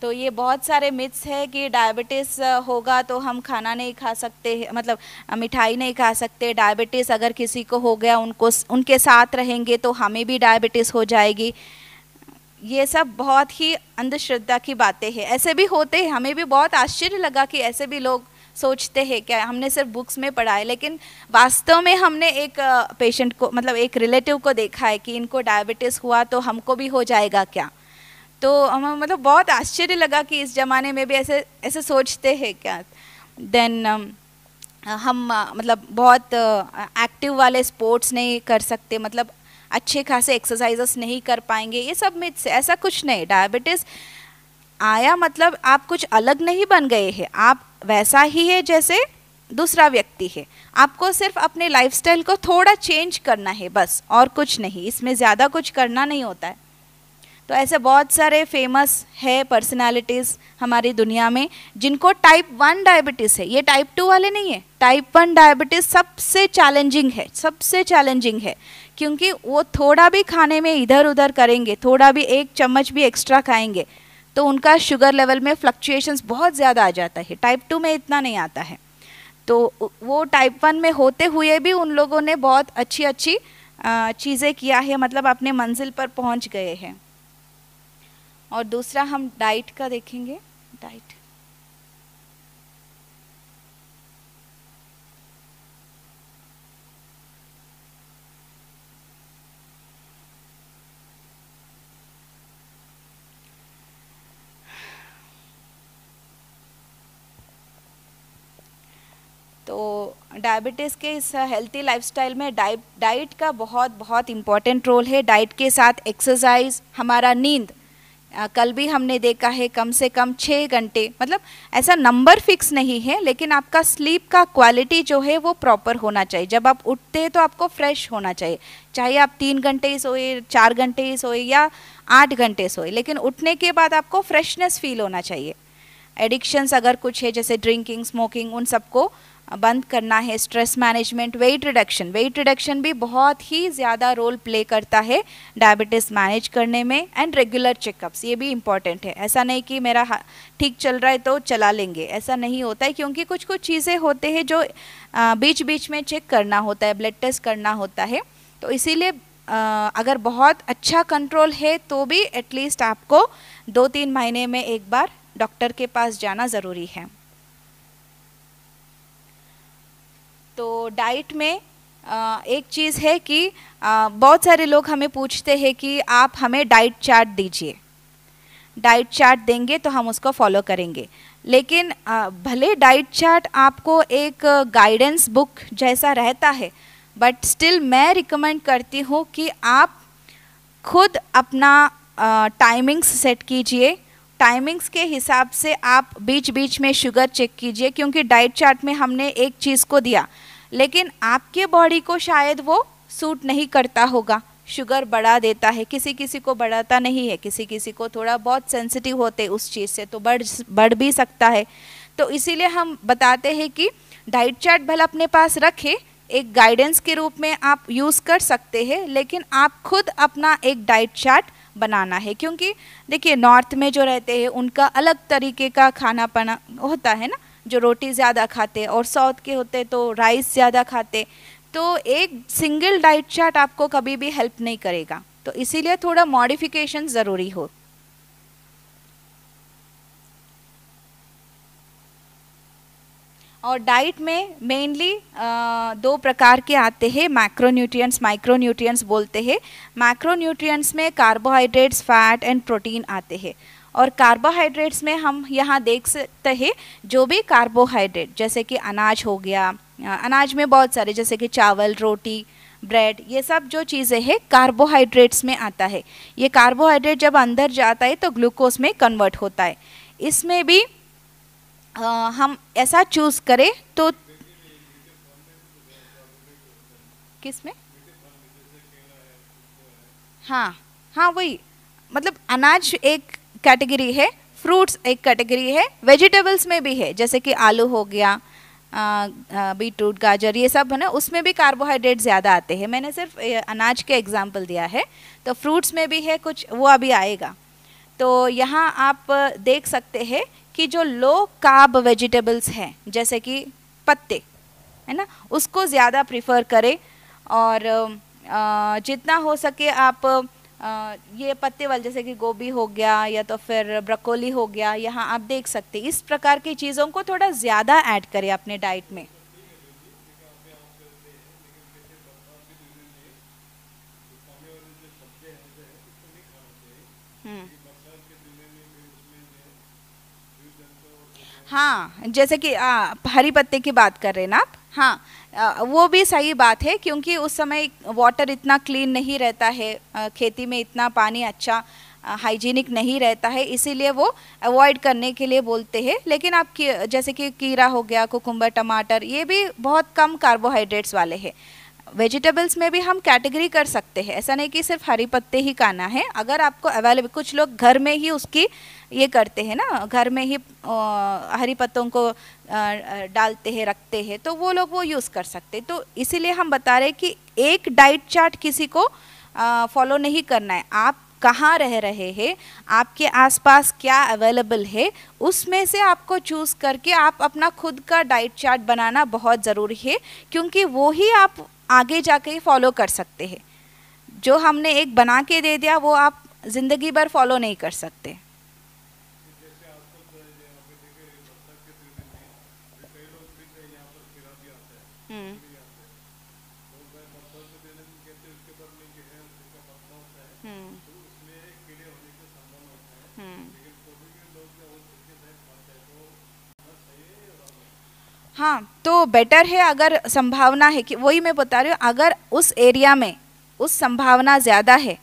तो ये बहुत सारे मिथ्स है कि डायबिटीज़ होगा तो हम खाना नहीं खा सकते मतलब मिठाई नहीं खा सकते डायबिटीज़ अगर किसी को हो गया उनको उनके साथ रहेंगे तो हमें भी डायबिटीज़ हो जाएगी ये सब बहुत ही अंधश्रद्धा की बातें हैं ऐसे भी होते हैं हमें भी बहुत आश्चर्य लगा कि ऐसे भी लोग सोचते हैं क्या हमने सिर्फ बुक्स में पढ़ा है लेकिन वास्तव में हमने एक पेशेंट को मतलब एक रिलेटिव को देखा है कि इनको डायबिटीज़ हुआ तो हमको भी हो जाएगा क्या तो हमें मतलब बहुत आश्चर्य लगा कि इस ज़माने में भी ऐसे ऐसे सोचते हैं क्या देन हम मतलब बहुत एक्टिव वाले स्पोर्ट्स नहीं कर सकते मतलब अच्छे खासे एक्सरसाइजेस नहीं कर पाएंगे ये सब में ऐसा कुछ नहीं डायबिटीज़ आया मतलब आप कुछ अलग नहीं बन गए हैं आप वैसा ही है जैसे दूसरा व्यक्ति है आपको सिर्फ अपने लाइफस्टाइल को थोड़ा चेंज करना है बस और कुछ नहीं इसमें ज़्यादा कुछ करना नहीं होता है तो ऐसे बहुत सारे फेमस है पर्सनालिटीज़ हमारी दुनिया में जिनको टाइप वन डायबिटीज़ है ये टाइप टू वाले नहीं है टाइप वन डायबिटीज़ सबसे चैलेंजिंग है सबसे चैलेंजिंग है क्योंकि वो थोड़ा भी खाने में इधर उधर करेंगे थोड़ा भी एक चम्मच भी एक्स्ट्रा खाएंगे तो उनका शुगर लेवल में फ्लक्चुएशंस बहुत ज़्यादा आ जाता है टाइप टू में इतना नहीं आता है तो वो टाइप वन में होते हुए भी उन लोगों ने बहुत अच्छी अच्छी चीज़ें किया है मतलब अपने मंजिल पर पहुंच गए हैं और दूसरा हम डाइट का देखेंगे तो डायबिटीज़ के इस हेल्थी लाइफस्टाइल में डाइट डाइट का बहुत बहुत इम्पॉर्टेंट रोल है डाइट के साथ एक्सरसाइज हमारा नींद कल भी हमने देखा है कम से कम छः घंटे मतलब ऐसा नंबर फिक्स नहीं है लेकिन आपका स्लीप का क्वालिटी जो है वो प्रॉपर होना चाहिए जब आप उठते हैं तो आपको फ्रेश होना चाहिए चाहे आप तीन घंटे ही सोए चार घंटे ही सोए या आठ घंटे सोए लेकिन उठने के बाद आपको फ्रेशनेस फील होना चाहिए एडिक्शंस अगर कुछ है जैसे ड्रिंकिंग स्मोकिंग उन सबको बंद करना है stress management weight reduction weight reduction भी बहुत ही ज़्यादा रोल प्ले करता है डायबिटीज़ मैनेज करने में एंड रेगुलर चेकअप्स ये भी इम्पॉर्टेंट है ऐसा नहीं कि मेरा ठीक चल रहा है तो चला लेंगे ऐसा नहीं होता है क्योंकि कुछ कुछ चीज़ें होते हैं जो बीच बीच में चेक करना होता है ब्लड टेस्ट करना होता है तो इसीलिए अगर बहुत अच्छा कंट्रोल है तो भी एटलीस्ट आपको दो तीन महीने में एक बार डॉक्टर के पास जाना ज़रूरी है तो डाइट में एक चीज़ है कि बहुत सारे लोग हमें पूछते हैं कि आप हमें डाइट चार्ट दीजिए डाइट चार्ट देंगे तो हम उसको फॉलो करेंगे लेकिन भले डाइट चार्ट आपको एक गाइडेंस बुक जैसा रहता है बट स्टिल मैं रिकमेंड करती हूँ कि आप खुद अपना टाइमिंग्स सेट कीजिए टाइमिंग्स के हिसाब से आप बीच बीच में शुगर चेक कीजिए क्योंकि डाइट चार्ट में हमने एक चीज़ को दिया लेकिन आपके बॉडी को शायद वो सूट नहीं करता होगा शुगर बढ़ा देता है किसी किसी को बढ़ाता नहीं है किसी किसी को थोड़ा बहुत सेंसिटिव होते उस चीज़ से तो बढ़ बढ़ भी सकता है तो इसीलिए हम बताते हैं कि डाइट चार्ट भला अपने पास रखे एक गाइडेंस के रूप में आप यूज़ कर सकते हैं लेकिन आप खुद अपना एक डाइट चार्ट बनाना है क्योंकि देखिए नॉर्थ में जो रहते हैं उनका अलग तरीके का खाना पना होता है ना जो रोटी ज़्यादा खाते और साउथ के होते तो राइस ज़्यादा खाते तो एक सिंगल डाइट चार्ट आपको कभी भी हेल्प नहीं करेगा तो इसीलिए थोड़ा मॉडिफिकेशन ज़रूरी हो और डाइट में मेनली दो प्रकार के आते हैं मैक्रोन्यूट्रिएंट्स माइक्रोन्यूट्रिएंट्स बोलते हैं मैक्रोन्यूट्रिएंट्स में कार्बोहाइड्रेट्स फैट एंड प्रोटीन आते हैं और कार्बोहाइड्रेट्स में हम यहाँ देख सकते हैं जो भी कार्बोहाइड्रेट जैसे कि अनाज हो गया अनाज में बहुत सारे जैसे कि चावल रोटी ब्रेड ये सब जो चीज़ें हैं कार्बोहाइड्रेट्स में आता है ये कार्बोहाइड्रेट जब अंदर जाता है तो ग्लूकोज में कन्वर्ट होता है इसमें भी आ, हम ऐसा चूज़ करें तो किस में हाँ हाँ वही मतलब अनाज एक कैटेगरी है फ्रूट्स एक कैटेगरी है वेजिटेबल्स में भी है जैसे कि आलू हो गया बीटरूट गाजर ये सब है ना उसमें भी कार्बोहाइड्रेट ज़्यादा आते हैं मैंने सिर्फ अनाज के एग्जाम्पल दिया है तो फ्रूट्स में भी है कुछ वो अभी आएगा तो यहाँ आप देख सकते हैं कि जो लो काब वेजिटेबल्स हैं जैसे कि पत्ते है ना उसको ज़्यादा प्रिफर करें और जितना हो सके आप ये पत्ते वाले जैसे कि गोभी हो गया या तो फिर ब्रकोली हो गया यहाँ आप देख सकते इस प्रकार की चीज़ों को थोड़ा ज़्यादा ऐड करें अपने डाइट में हम्म। हाँ जैसे कि आ, हरी पत्ते की बात कर रहे हैं ना आप हाँ वो भी सही बात है क्योंकि उस समय वाटर इतना क्लीन नहीं रहता है खेती में इतना पानी अच्छा हाइजीनिक नहीं रहता है इसीलिए वो अवॉइड करने के लिए बोलते हैं लेकिन आप जैसे कि कीड़ा हो गया कुकुम्बर टमाटर ये भी बहुत कम कार्बोहाइड्रेट्स वाले हैं वेजिटेबल्स में भी हम कैटेगरी कर सकते हैं ऐसा नहीं कि सिर्फ हरी पत्ते ही खाना है अगर आपको अवेलेबल कुछ लोग घर में ही उसकी ये करते हैं ना घर में ही हरी पत्तों को डालते हैं रखते हैं तो वो लोग वो यूज़ कर सकते तो इसीलिए हम बता रहे कि एक डाइट चार्ट किसी को फॉलो नहीं करना है आप कहाँ रह रहे हैं आपके आसपास क्या अवेलेबल है उसमें से आपको चूज़ करके आप अपना खुद का डाइट चार्ट बनाना बहुत ज़रूरी है क्योंकि वो ही आप आगे जाके फॉलो कर सकते हैं जो हमने एक बना के दे दिया वो आप ज़िंदगी भर फॉलो नहीं कर सकते तो हम्म हाँ तो बेटर है अगर संभावना है कि वही मैं बता रही हूँ अगर उस एरिया में उस संभावना ज़्यादा है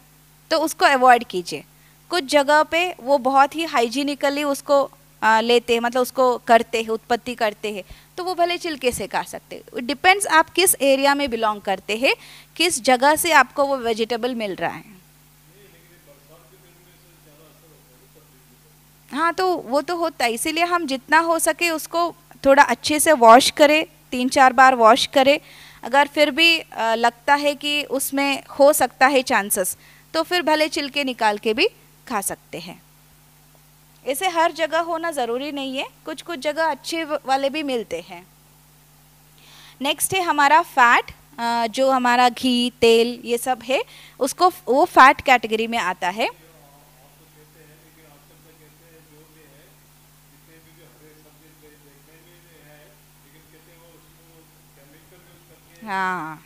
तो उसको अवॉइड कीजिए कुछ जगह पे वो बहुत ही हाइजीनिकली उसको आ, लेते हैं मतलब उसको करते हैं उत्पत्ति करते हैं तो वो भले चिलके से खा सकते हैं डिपेंड्स आप किस एरिया में बिलोंग करते हैं किस जगह से आपको वो वेजिटेबल मिल रहा है हाँ तो वो तो होता है इसीलिए हम जितना हो सके उसको थोड़ा अच्छे से वॉश करें तीन चार बार वॉश करें अगर फिर भी लगता है कि उसमें हो सकता है चांसेस तो फिर भले छिलके निकाल के भी खा सकते हैं इसे हर जगह होना ज़रूरी नहीं है कुछ कुछ जगह अच्छे वाले भी मिलते हैं नेक्स्ट है हमारा फैट जो हमारा घी तेल ये सब है उसको वो फैट कैटेगरी में आता है हाँ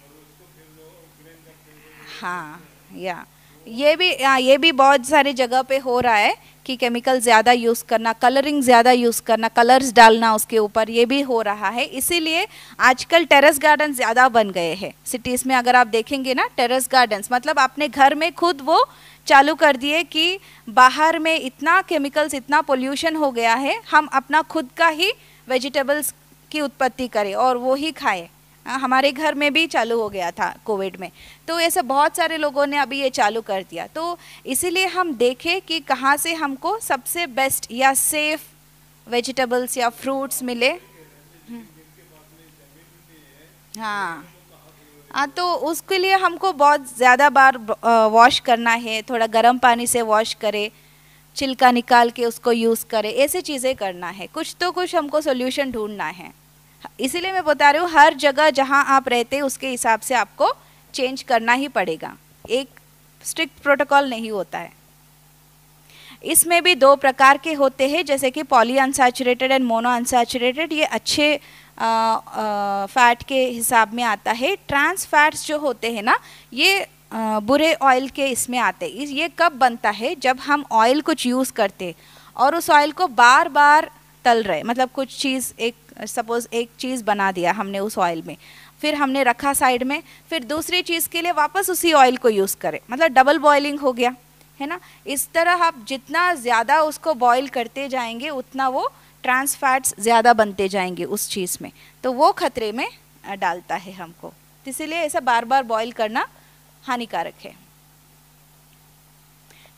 हाँ या ये भी आ, हाँ, ये भी बहुत सारी जगह पे हो रहा है कि केमिकल ज़्यादा यूज़ करना कलरिंग ज़्यादा यूज़ करना कलर्स डालना उसके ऊपर ये भी हो रहा है इसीलिए आजकल टेरेस गार्डन ज़्यादा बन गए हैं सिटीज़ में अगर आप देखेंगे ना टेरेस गार्डन्स मतलब अपने घर में खुद वो चालू कर दिए कि बाहर में इतना केमिकल्स इतना पोल्यूशन हो गया है हम अपना खुद का ही वेजिटेबल्स की उत्पत्ति करें और वो ही खाएँ हमारे घर में भी चालू हो गया था कोविड में तो ऐसे बहुत सारे लोगों ने अभी ये चालू कर दिया तो इसीलिए हम देखें कि कहाँ से हमको सबसे बेस्ट या सेफ वेजिटेबल्स या फ्रूट्स मिले हम्म। हाँ हाँ तो उसके लिए हमको बहुत ज़्यादा बार वॉश करना है थोड़ा गर्म पानी से वॉश करें छिलका निकाल के उसको यूज़ करें ऐसी चीज़ें करना है कुछ तो कुछ हमको सोल्यूशन ढूंढना है इसीलिए मैं बता रही हूँ हर जगह जहाँ आप रहते हैं उसके हिसाब से आपको चेंज करना ही पड़ेगा एक स्ट्रिक्ट प्रोटोकॉल नहीं होता है इसमें भी दो प्रकार के होते हैं जैसे कि polyunsaturated and monounsaturated ये अच्छे आ, आ, फैट के हिसाब में आता है ट्रांस फैट्स जो होते हैं ना ये आ, बुरे ऑयल के इसमें आते हैं ये कब बनता है जब हम ऑयल कुछ यूज़ करते और उस ऑयल को बार बार तल रहे मतलब कुछ चीज़ एक सपोज़ एक चीज़ बना दिया हमने उस ऑयल में फिर हमने रखा साइड में फिर दूसरी चीज़ के लिए वापस उसी ऑयल को यूज़ करें मतलब डबल बॉयलिंग हो गया है ना इस तरह आप जितना ज़्यादा उसको बॉयल करते जाएंगे उतना वो ट्रांस फैट्स ज़्यादा बनते जाएंगे उस चीज़ में तो वो खतरे में डालता है हमको इसीलिए ऐसा बार बार बॉयल करना हानिकारक है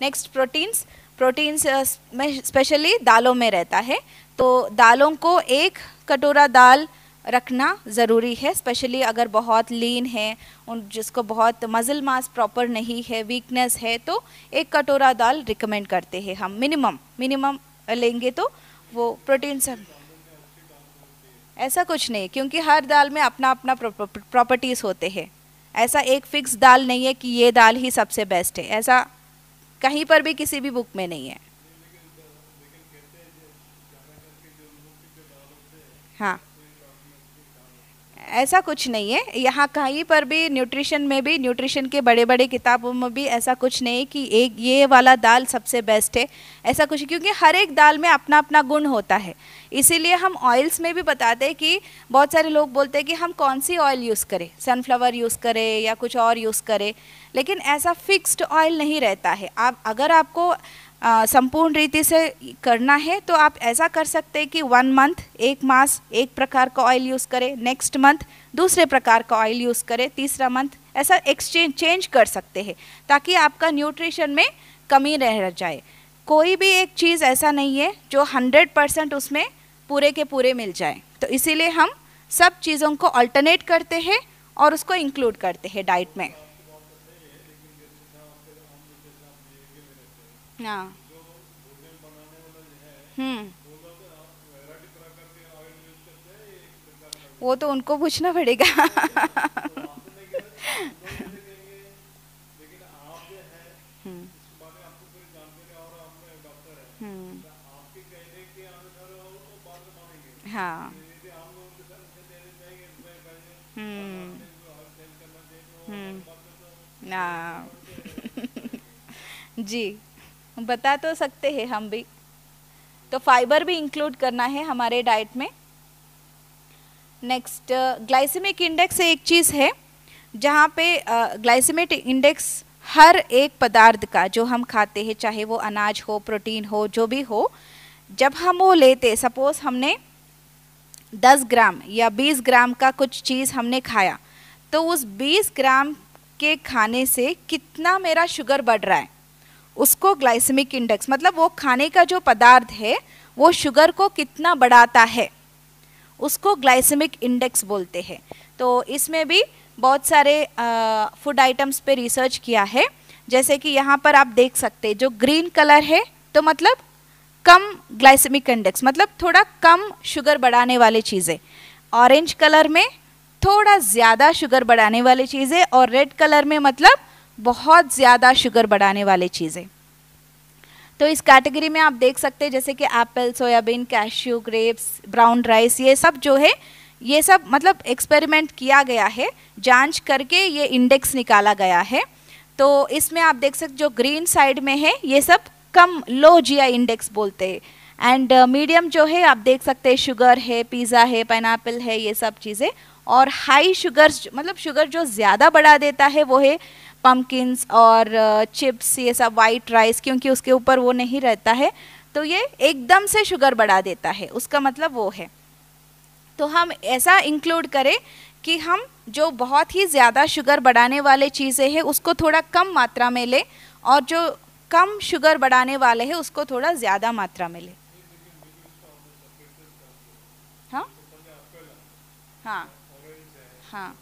नेक्स्ट प्रोटीन्स प्रोटीन्स में स्पेशली दालों में रहता है तो दालों को एक कटोरा दाल रखना ज़रूरी है स्पेशली अगर बहुत लीन है उन जिसको बहुत मज़ल मास प्रॉपर नहीं है वीकनेस है तो एक कटोरा दाल रिकमेंड करते हैं हम मिनिमम मिनिमम लेंगे तो वो प्रोटीन सब ऐसा कुछ नहीं क्योंकि हर दाल में अपना अपना प्रॉपर्टीज़ होते हैं ऐसा एक फ़िक्स दाल नहीं है कि ये दाल ही सबसे बेस्ट है ऐसा कहीं पर भी किसी भी बुक में नहीं है हाँ ऐसा कुछ नहीं है यहाँ कहीं पर भी न्यूट्रिशन में भी न्यूट्रिशन के बड़े बड़े किताबों में भी ऐसा कुछ नहीं कि एक ये वाला दाल सबसे बेस्ट है ऐसा कुछ क्योंकि हर एक दाल में अपना अपना गुण होता है इसीलिए हम ऑयल्स में भी बताते हैं कि बहुत सारे लोग बोलते हैं कि हम कौन सी ऑयल यूज़ करें सनफ्लावर यूज़ करें या कुछ और यूज़ करें लेकिन ऐसा फिक्स्ड ऑयल नहीं रहता है आप अगर आपको संपूर्ण रीति से करना है तो आप ऐसा कर सकते हैं कि वन मंथ एक मास एक प्रकार का ऑयल यूज़ करें नेक्स्ट मंथ दूसरे प्रकार का ऑयल यूज़ करें तीसरा मंथ ऐसा एक्सचेंज चेंज कर सकते हैं ताकि आपका न्यूट्रिशन में कमी रह जाए कोई भी एक चीज़ ऐसा नहीं है जो हंड्रेड परसेंट उसमें पूरे के पूरे मिल जाए तो इसीलिए हम सब चीज़ों को अल्टरनेट करते हैं और उसको इंक्लूड करते हैं डाइट में ना हम्म वो तो उनको पूछना पड़ेगा हम्म। हम्म। हाँ हम्म हम्म ना जी बता तो सकते हैं हम भी तो फाइबर भी इंक्लूड करना है हमारे डाइट में नेक्स्ट ग्लाइसेमिक इंडेक्स एक चीज़ है जहाँ पे ग्लाइसेमिक इंडेक्स हर एक पदार्थ का जो हम खाते हैं चाहे वो अनाज हो प्रोटीन हो जो भी हो जब हम वो लेते सपोज़ हमने 10 ग्राम या 20 ग्राम का कुछ चीज़ हमने खाया तो उस 20 ग्राम के खाने से कितना मेरा शुगर बढ़ रहा है उसको ग्लाइसेमिक इंडेक्स मतलब वो खाने का जो पदार्थ है वो शुगर को कितना बढ़ाता है उसको ग्लाइसेमिक इंडेक्स बोलते हैं तो इसमें भी बहुत सारे फूड आइटम्स पे रिसर्च किया है जैसे कि यहाँ पर आप देख सकते हैं जो ग्रीन कलर है तो मतलब कम ग्लाइसेमिक इंडेक्स मतलब थोड़ा कम शुगर बढ़ाने वाली चीज़ें ऑरेंज कलर में थोड़ा ज़्यादा शुगर बढ़ाने वाली चीज़ें और रेड कलर में मतलब बहुत ज़्यादा शुगर बढ़ाने वाली चीज़ें तो इस कैटेगरी में आप देख सकते हैं जैसे कि apple soybean cashew grapes brown rice ये सब जो है ये सब मतलब एक्सपेरिमेंट किया गया है जांच करके ये इंडेक्स निकाला गया है तो इसमें आप देख सकते जो ग्रीन साइड में है ये सब कम लो जी इंडेक्स बोलते हैं एंड मीडियम uh, जो है आप देख सकते हैं शुगर है पिज़्ज़ा है पाइन है ये सब चीज़ें और हाई शुगर मतलब शुगर जो ज़्यादा बढ़ा देता है वो है पम्पकिन्स और चिप्स ये सब वाइट राइस क्योंकि उसके ऊपर वो नहीं रहता है तो ये एकदम से शुगर बढ़ा देता है उसका मतलब वो है तो हम ऐसा इंक्लूड करें कि हम जो बहुत ही ज़्यादा शुगर बढ़ाने वाले चीज़ें हैं उसको थोड़ा कम मात्रा में लें और जो कम शुगर बढ़ाने वाले हैं उसको थोड़ा ज़्यादा मात्रा में लें हाँ हाँ हाँ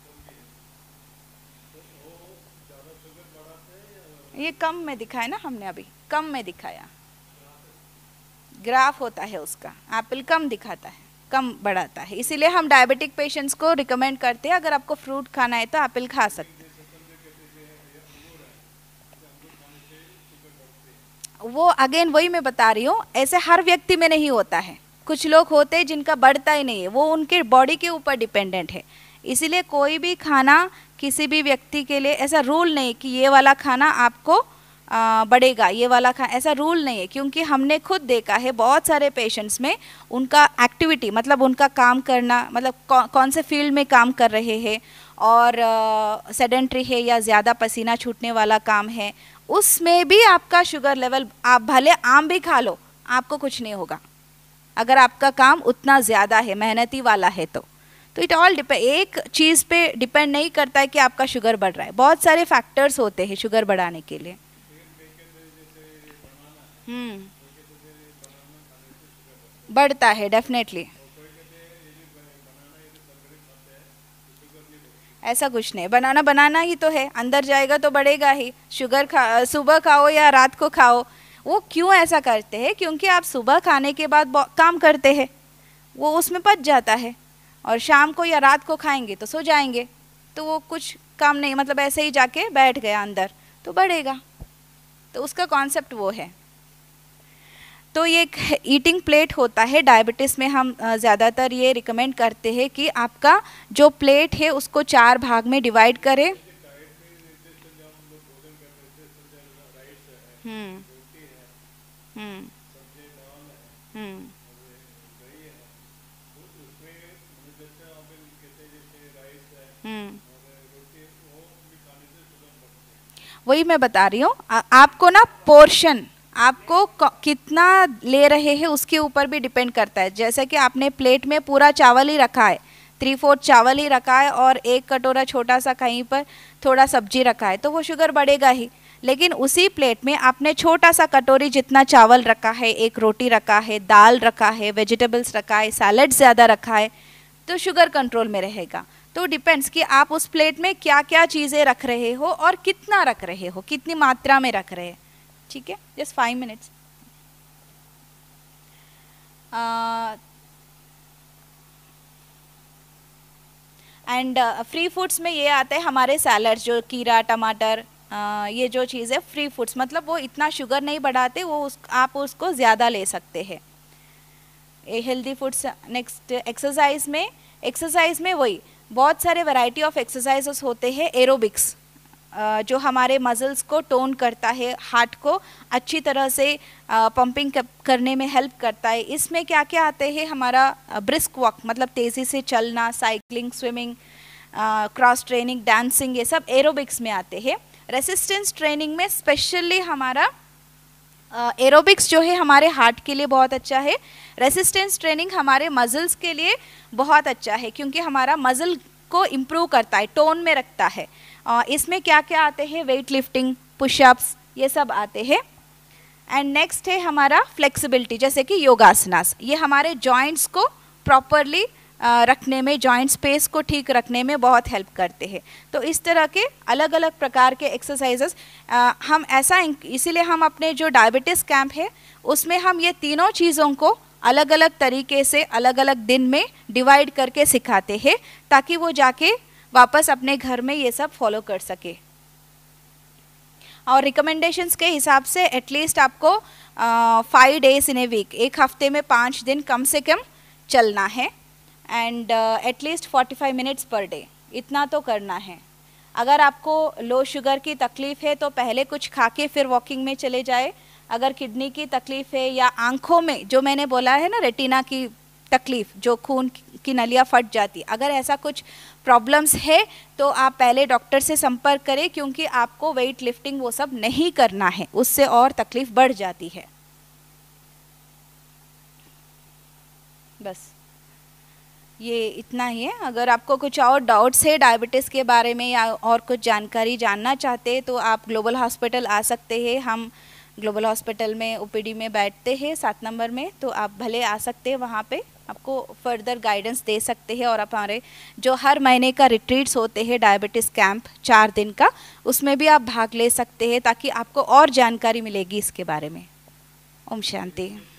ये कम में दिखाया ना हमने अभी कम में दिखाया ग्राफ होता है उसका एप्पल कम दिखाता है कम बढ़ाता है इसीलिए हम डायबिटिक पेशेंट्स को रिकमेंड करते हैं अगर आपको फ्रूट खाना है तो एप्पल खा सकते हैं वो अगेन वही मैं बता रही हूँ ऐसे हर व्यक्ति में नहीं होता है कुछ लोग होते हैं जिनका बढ़ता ही नहीं है वो उनके बॉडी के ऊपर डिपेंडेंट है इसीलिए कोई भी खाना किसी भी व्यक्ति के लिए ऐसा रूल नहीं कि ये वाला खाना आपको आ, बढ़ेगा ये वाला खा ऐसा रूल नहीं है क्योंकि हमने खुद देखा है बहुत सारे पेशेंट्स में उनका एक्टिविटी मतलब उनका काम करना मतलब कौ, कौन से फील्ड में काम कर रहे हैं और सेडेंट्री सेडेंट्री है या ज़्यादा पसीना छूटने वाला काम है उसमें भी आपका शुगर लेवल आप भले आम भी खा लो आपको कुछ नहीं होगा अगर आपका काम उतना ज़्यादा है मेहनती वाला है तो तो इट ऑल डिपेंड एक चीज़ पे डिपेंड नहीं करता है कि आपका शुगर बढ़ रहा है बहुत सारे फैक्टर्स होते हैं शुगर बढ़ाने के लिए हम्म बढ़ता है डेफिनेटली ऐसा कुछ नहीं बनाना बनाना ही तो है अंदर जाएगा तो बढ़ेगा ही शुगर खा सुबह खाओ या रात को खाओ वो क्यों ऐसा करते हैं क्योंकि आप सुबह खाने के बाद काम करते हैं वो उसमें पच जाता है और शाम को या रात को खाएंगे तो सो जाएंगे तो वो कुछ काम नहीं मतलब ऐसे ही जाके बैठ गया अंदर तो बढ़ेगा तो उसका कॉन्सेप्ट वो है तो ये एक ईटिंग प्लेट होता है डायबिटीज़ में हम ज़्यादातर ये रिकमेंड करते हैं कि आपका जो प्लेट है उसको चार भाग में डिवाइड करें हम्म हम्म हम्म हम्म। वही मैं बता रही हूँ आपको ना पोर्शन आपको कितना ले रहे हैं उसके ऊपर भी डिपेंड करता है जैसे कि आपने प्लेट में पूरा चावल ही रखा है थ्री फोर्थ चावल ही रखा है और एक कटोरा छोटा सा कहीं पर थोड़ा सब्जी रखा है तो वो शुगर बढ़ेगा ही लेकिन उसी प्लेट में आपने छोटा सा कटोरी जितना चावल रखा है एक रोटी रखा है दाल रखा है वेजिटेबल्स रखा है सैलड ज़्यादा रखा है तो शुगर कंट्रोल में रहेगा तो डिपेंड्स कि आप उस प्लेट में क्या क्या चीज़ें रख रहे हो और कितना रख रहे हो कितनी मात्रा में रख रहे हैं ठीक है just five minutes and free foods में ये आते हैं हमारे सैलड्स जो कीरा टमाटर uh, ये जो चीज़ है फ्री फूड्स मतलब वो इतना शुगर नहीं बढ़ाते वो उस आप उसको ज़्यादा ले सकते हैं हेल्दी फूड्स नेक्स्ट एक्सरसाइज में एक्सरसाइज में वही बहुत सारे वैरायटी ऑफ एक्सरसाइजेस होते हैं एरोबिक्स जो हमारे मजल्स को टोन करता है हार्ट को अच्छी तरह से पंपिंग करने में हेल्प करता है इसमें क्या क्या आते हैं हमारा ब्रिस्क वॉक मतलब तेज़ी से चलना cycling swimming cross training dancing ये सब एरोबिक्स में आते हैं रेसिस्टेंस ट्रेनिंग में स्पेशली हमारा एरोबिक्स जो है हमारे हार्ट के लिए बहुत अच्छा है रेसिस्टेंस ट्रेनिंग हमारे मजल्स के लिए बहुत अच्छा है क्योंकि हमारा मजल को इम्प्रूव करता है टोन में रखता है इसमें क्या क्या आते हैं वेट लिफ्टिंग पुशअप्स ये सब आते हैं एंड नेक्स्ट है हमारा फ्लेक्सिबिलिटी जैसे कि योगासनास ये हमारे जॉइंट्स को प्रॉपरली रखने में जॉइंट स्पेस को ठीक रखने में बहुत हेल्प करते हैं तो इस तरह के अलग अलग प्रकार के एक्सरसाइजेस हम ऐसा इसीलिए हम अपने जो डायबिटिस कैंप है उसमें हम ये तीनों चीज़ों को अलग अलग तरीके से अलग अलग दिन में डिवाइड करके सिखाते हैं ताकि वो जाके वापस अपने घर में ये सब फॉलो कर सके और रिकमेंडेशंस के हिसाब से एटलीस्ट आपको five days in a week एक हफ्ते में पाँच दिन कम से कम चलना है and at least forty five minutes per day इतना तो करना है अगर आपको लो शुगर की तकलीफ़ है तो पहले कुछ खा के फिर वॉकिंग में चले जाए अगर किडनी की तकलीफ़ है या आँखों में जो मैंने बोला है ना रेटिना की तकलीफ़ जो खून की नलियाँ फट जाती अगर ऐसा कुछ प्रॉब्लम्स है तो आप पहले डॉक्टर से संपर्क करें क्योंकि आपको वेट लिफ्टिंग वो सब नहीं करना है उससे और तकलीफ़ बढ़ जाती है बस ये इतना ही है अगर आपको कुछ और डाउट्स है डायबिटीज़ के बारे में या और कुछ जानकारी जानना चाहते हैं तो आप ग्लोबल हॉस्पिटल आ सकते हैं हम ग्लोबल हॉस्पिटल में ओ में बैठते हैं सात नंबर में तो आप भले आ सकते हैं वहाँ पे आपको फर्दर गाइडेंस दे सकते हैं और आप हमारे जो हर महीने का रिट्रीट्स होते हैं डायबिटीज़ कैंप चार दिन का उसमें भी आप भाग ले सकते हैं ताकि आपको और जानकारी मिलेगी इसके बारे में ओम शांति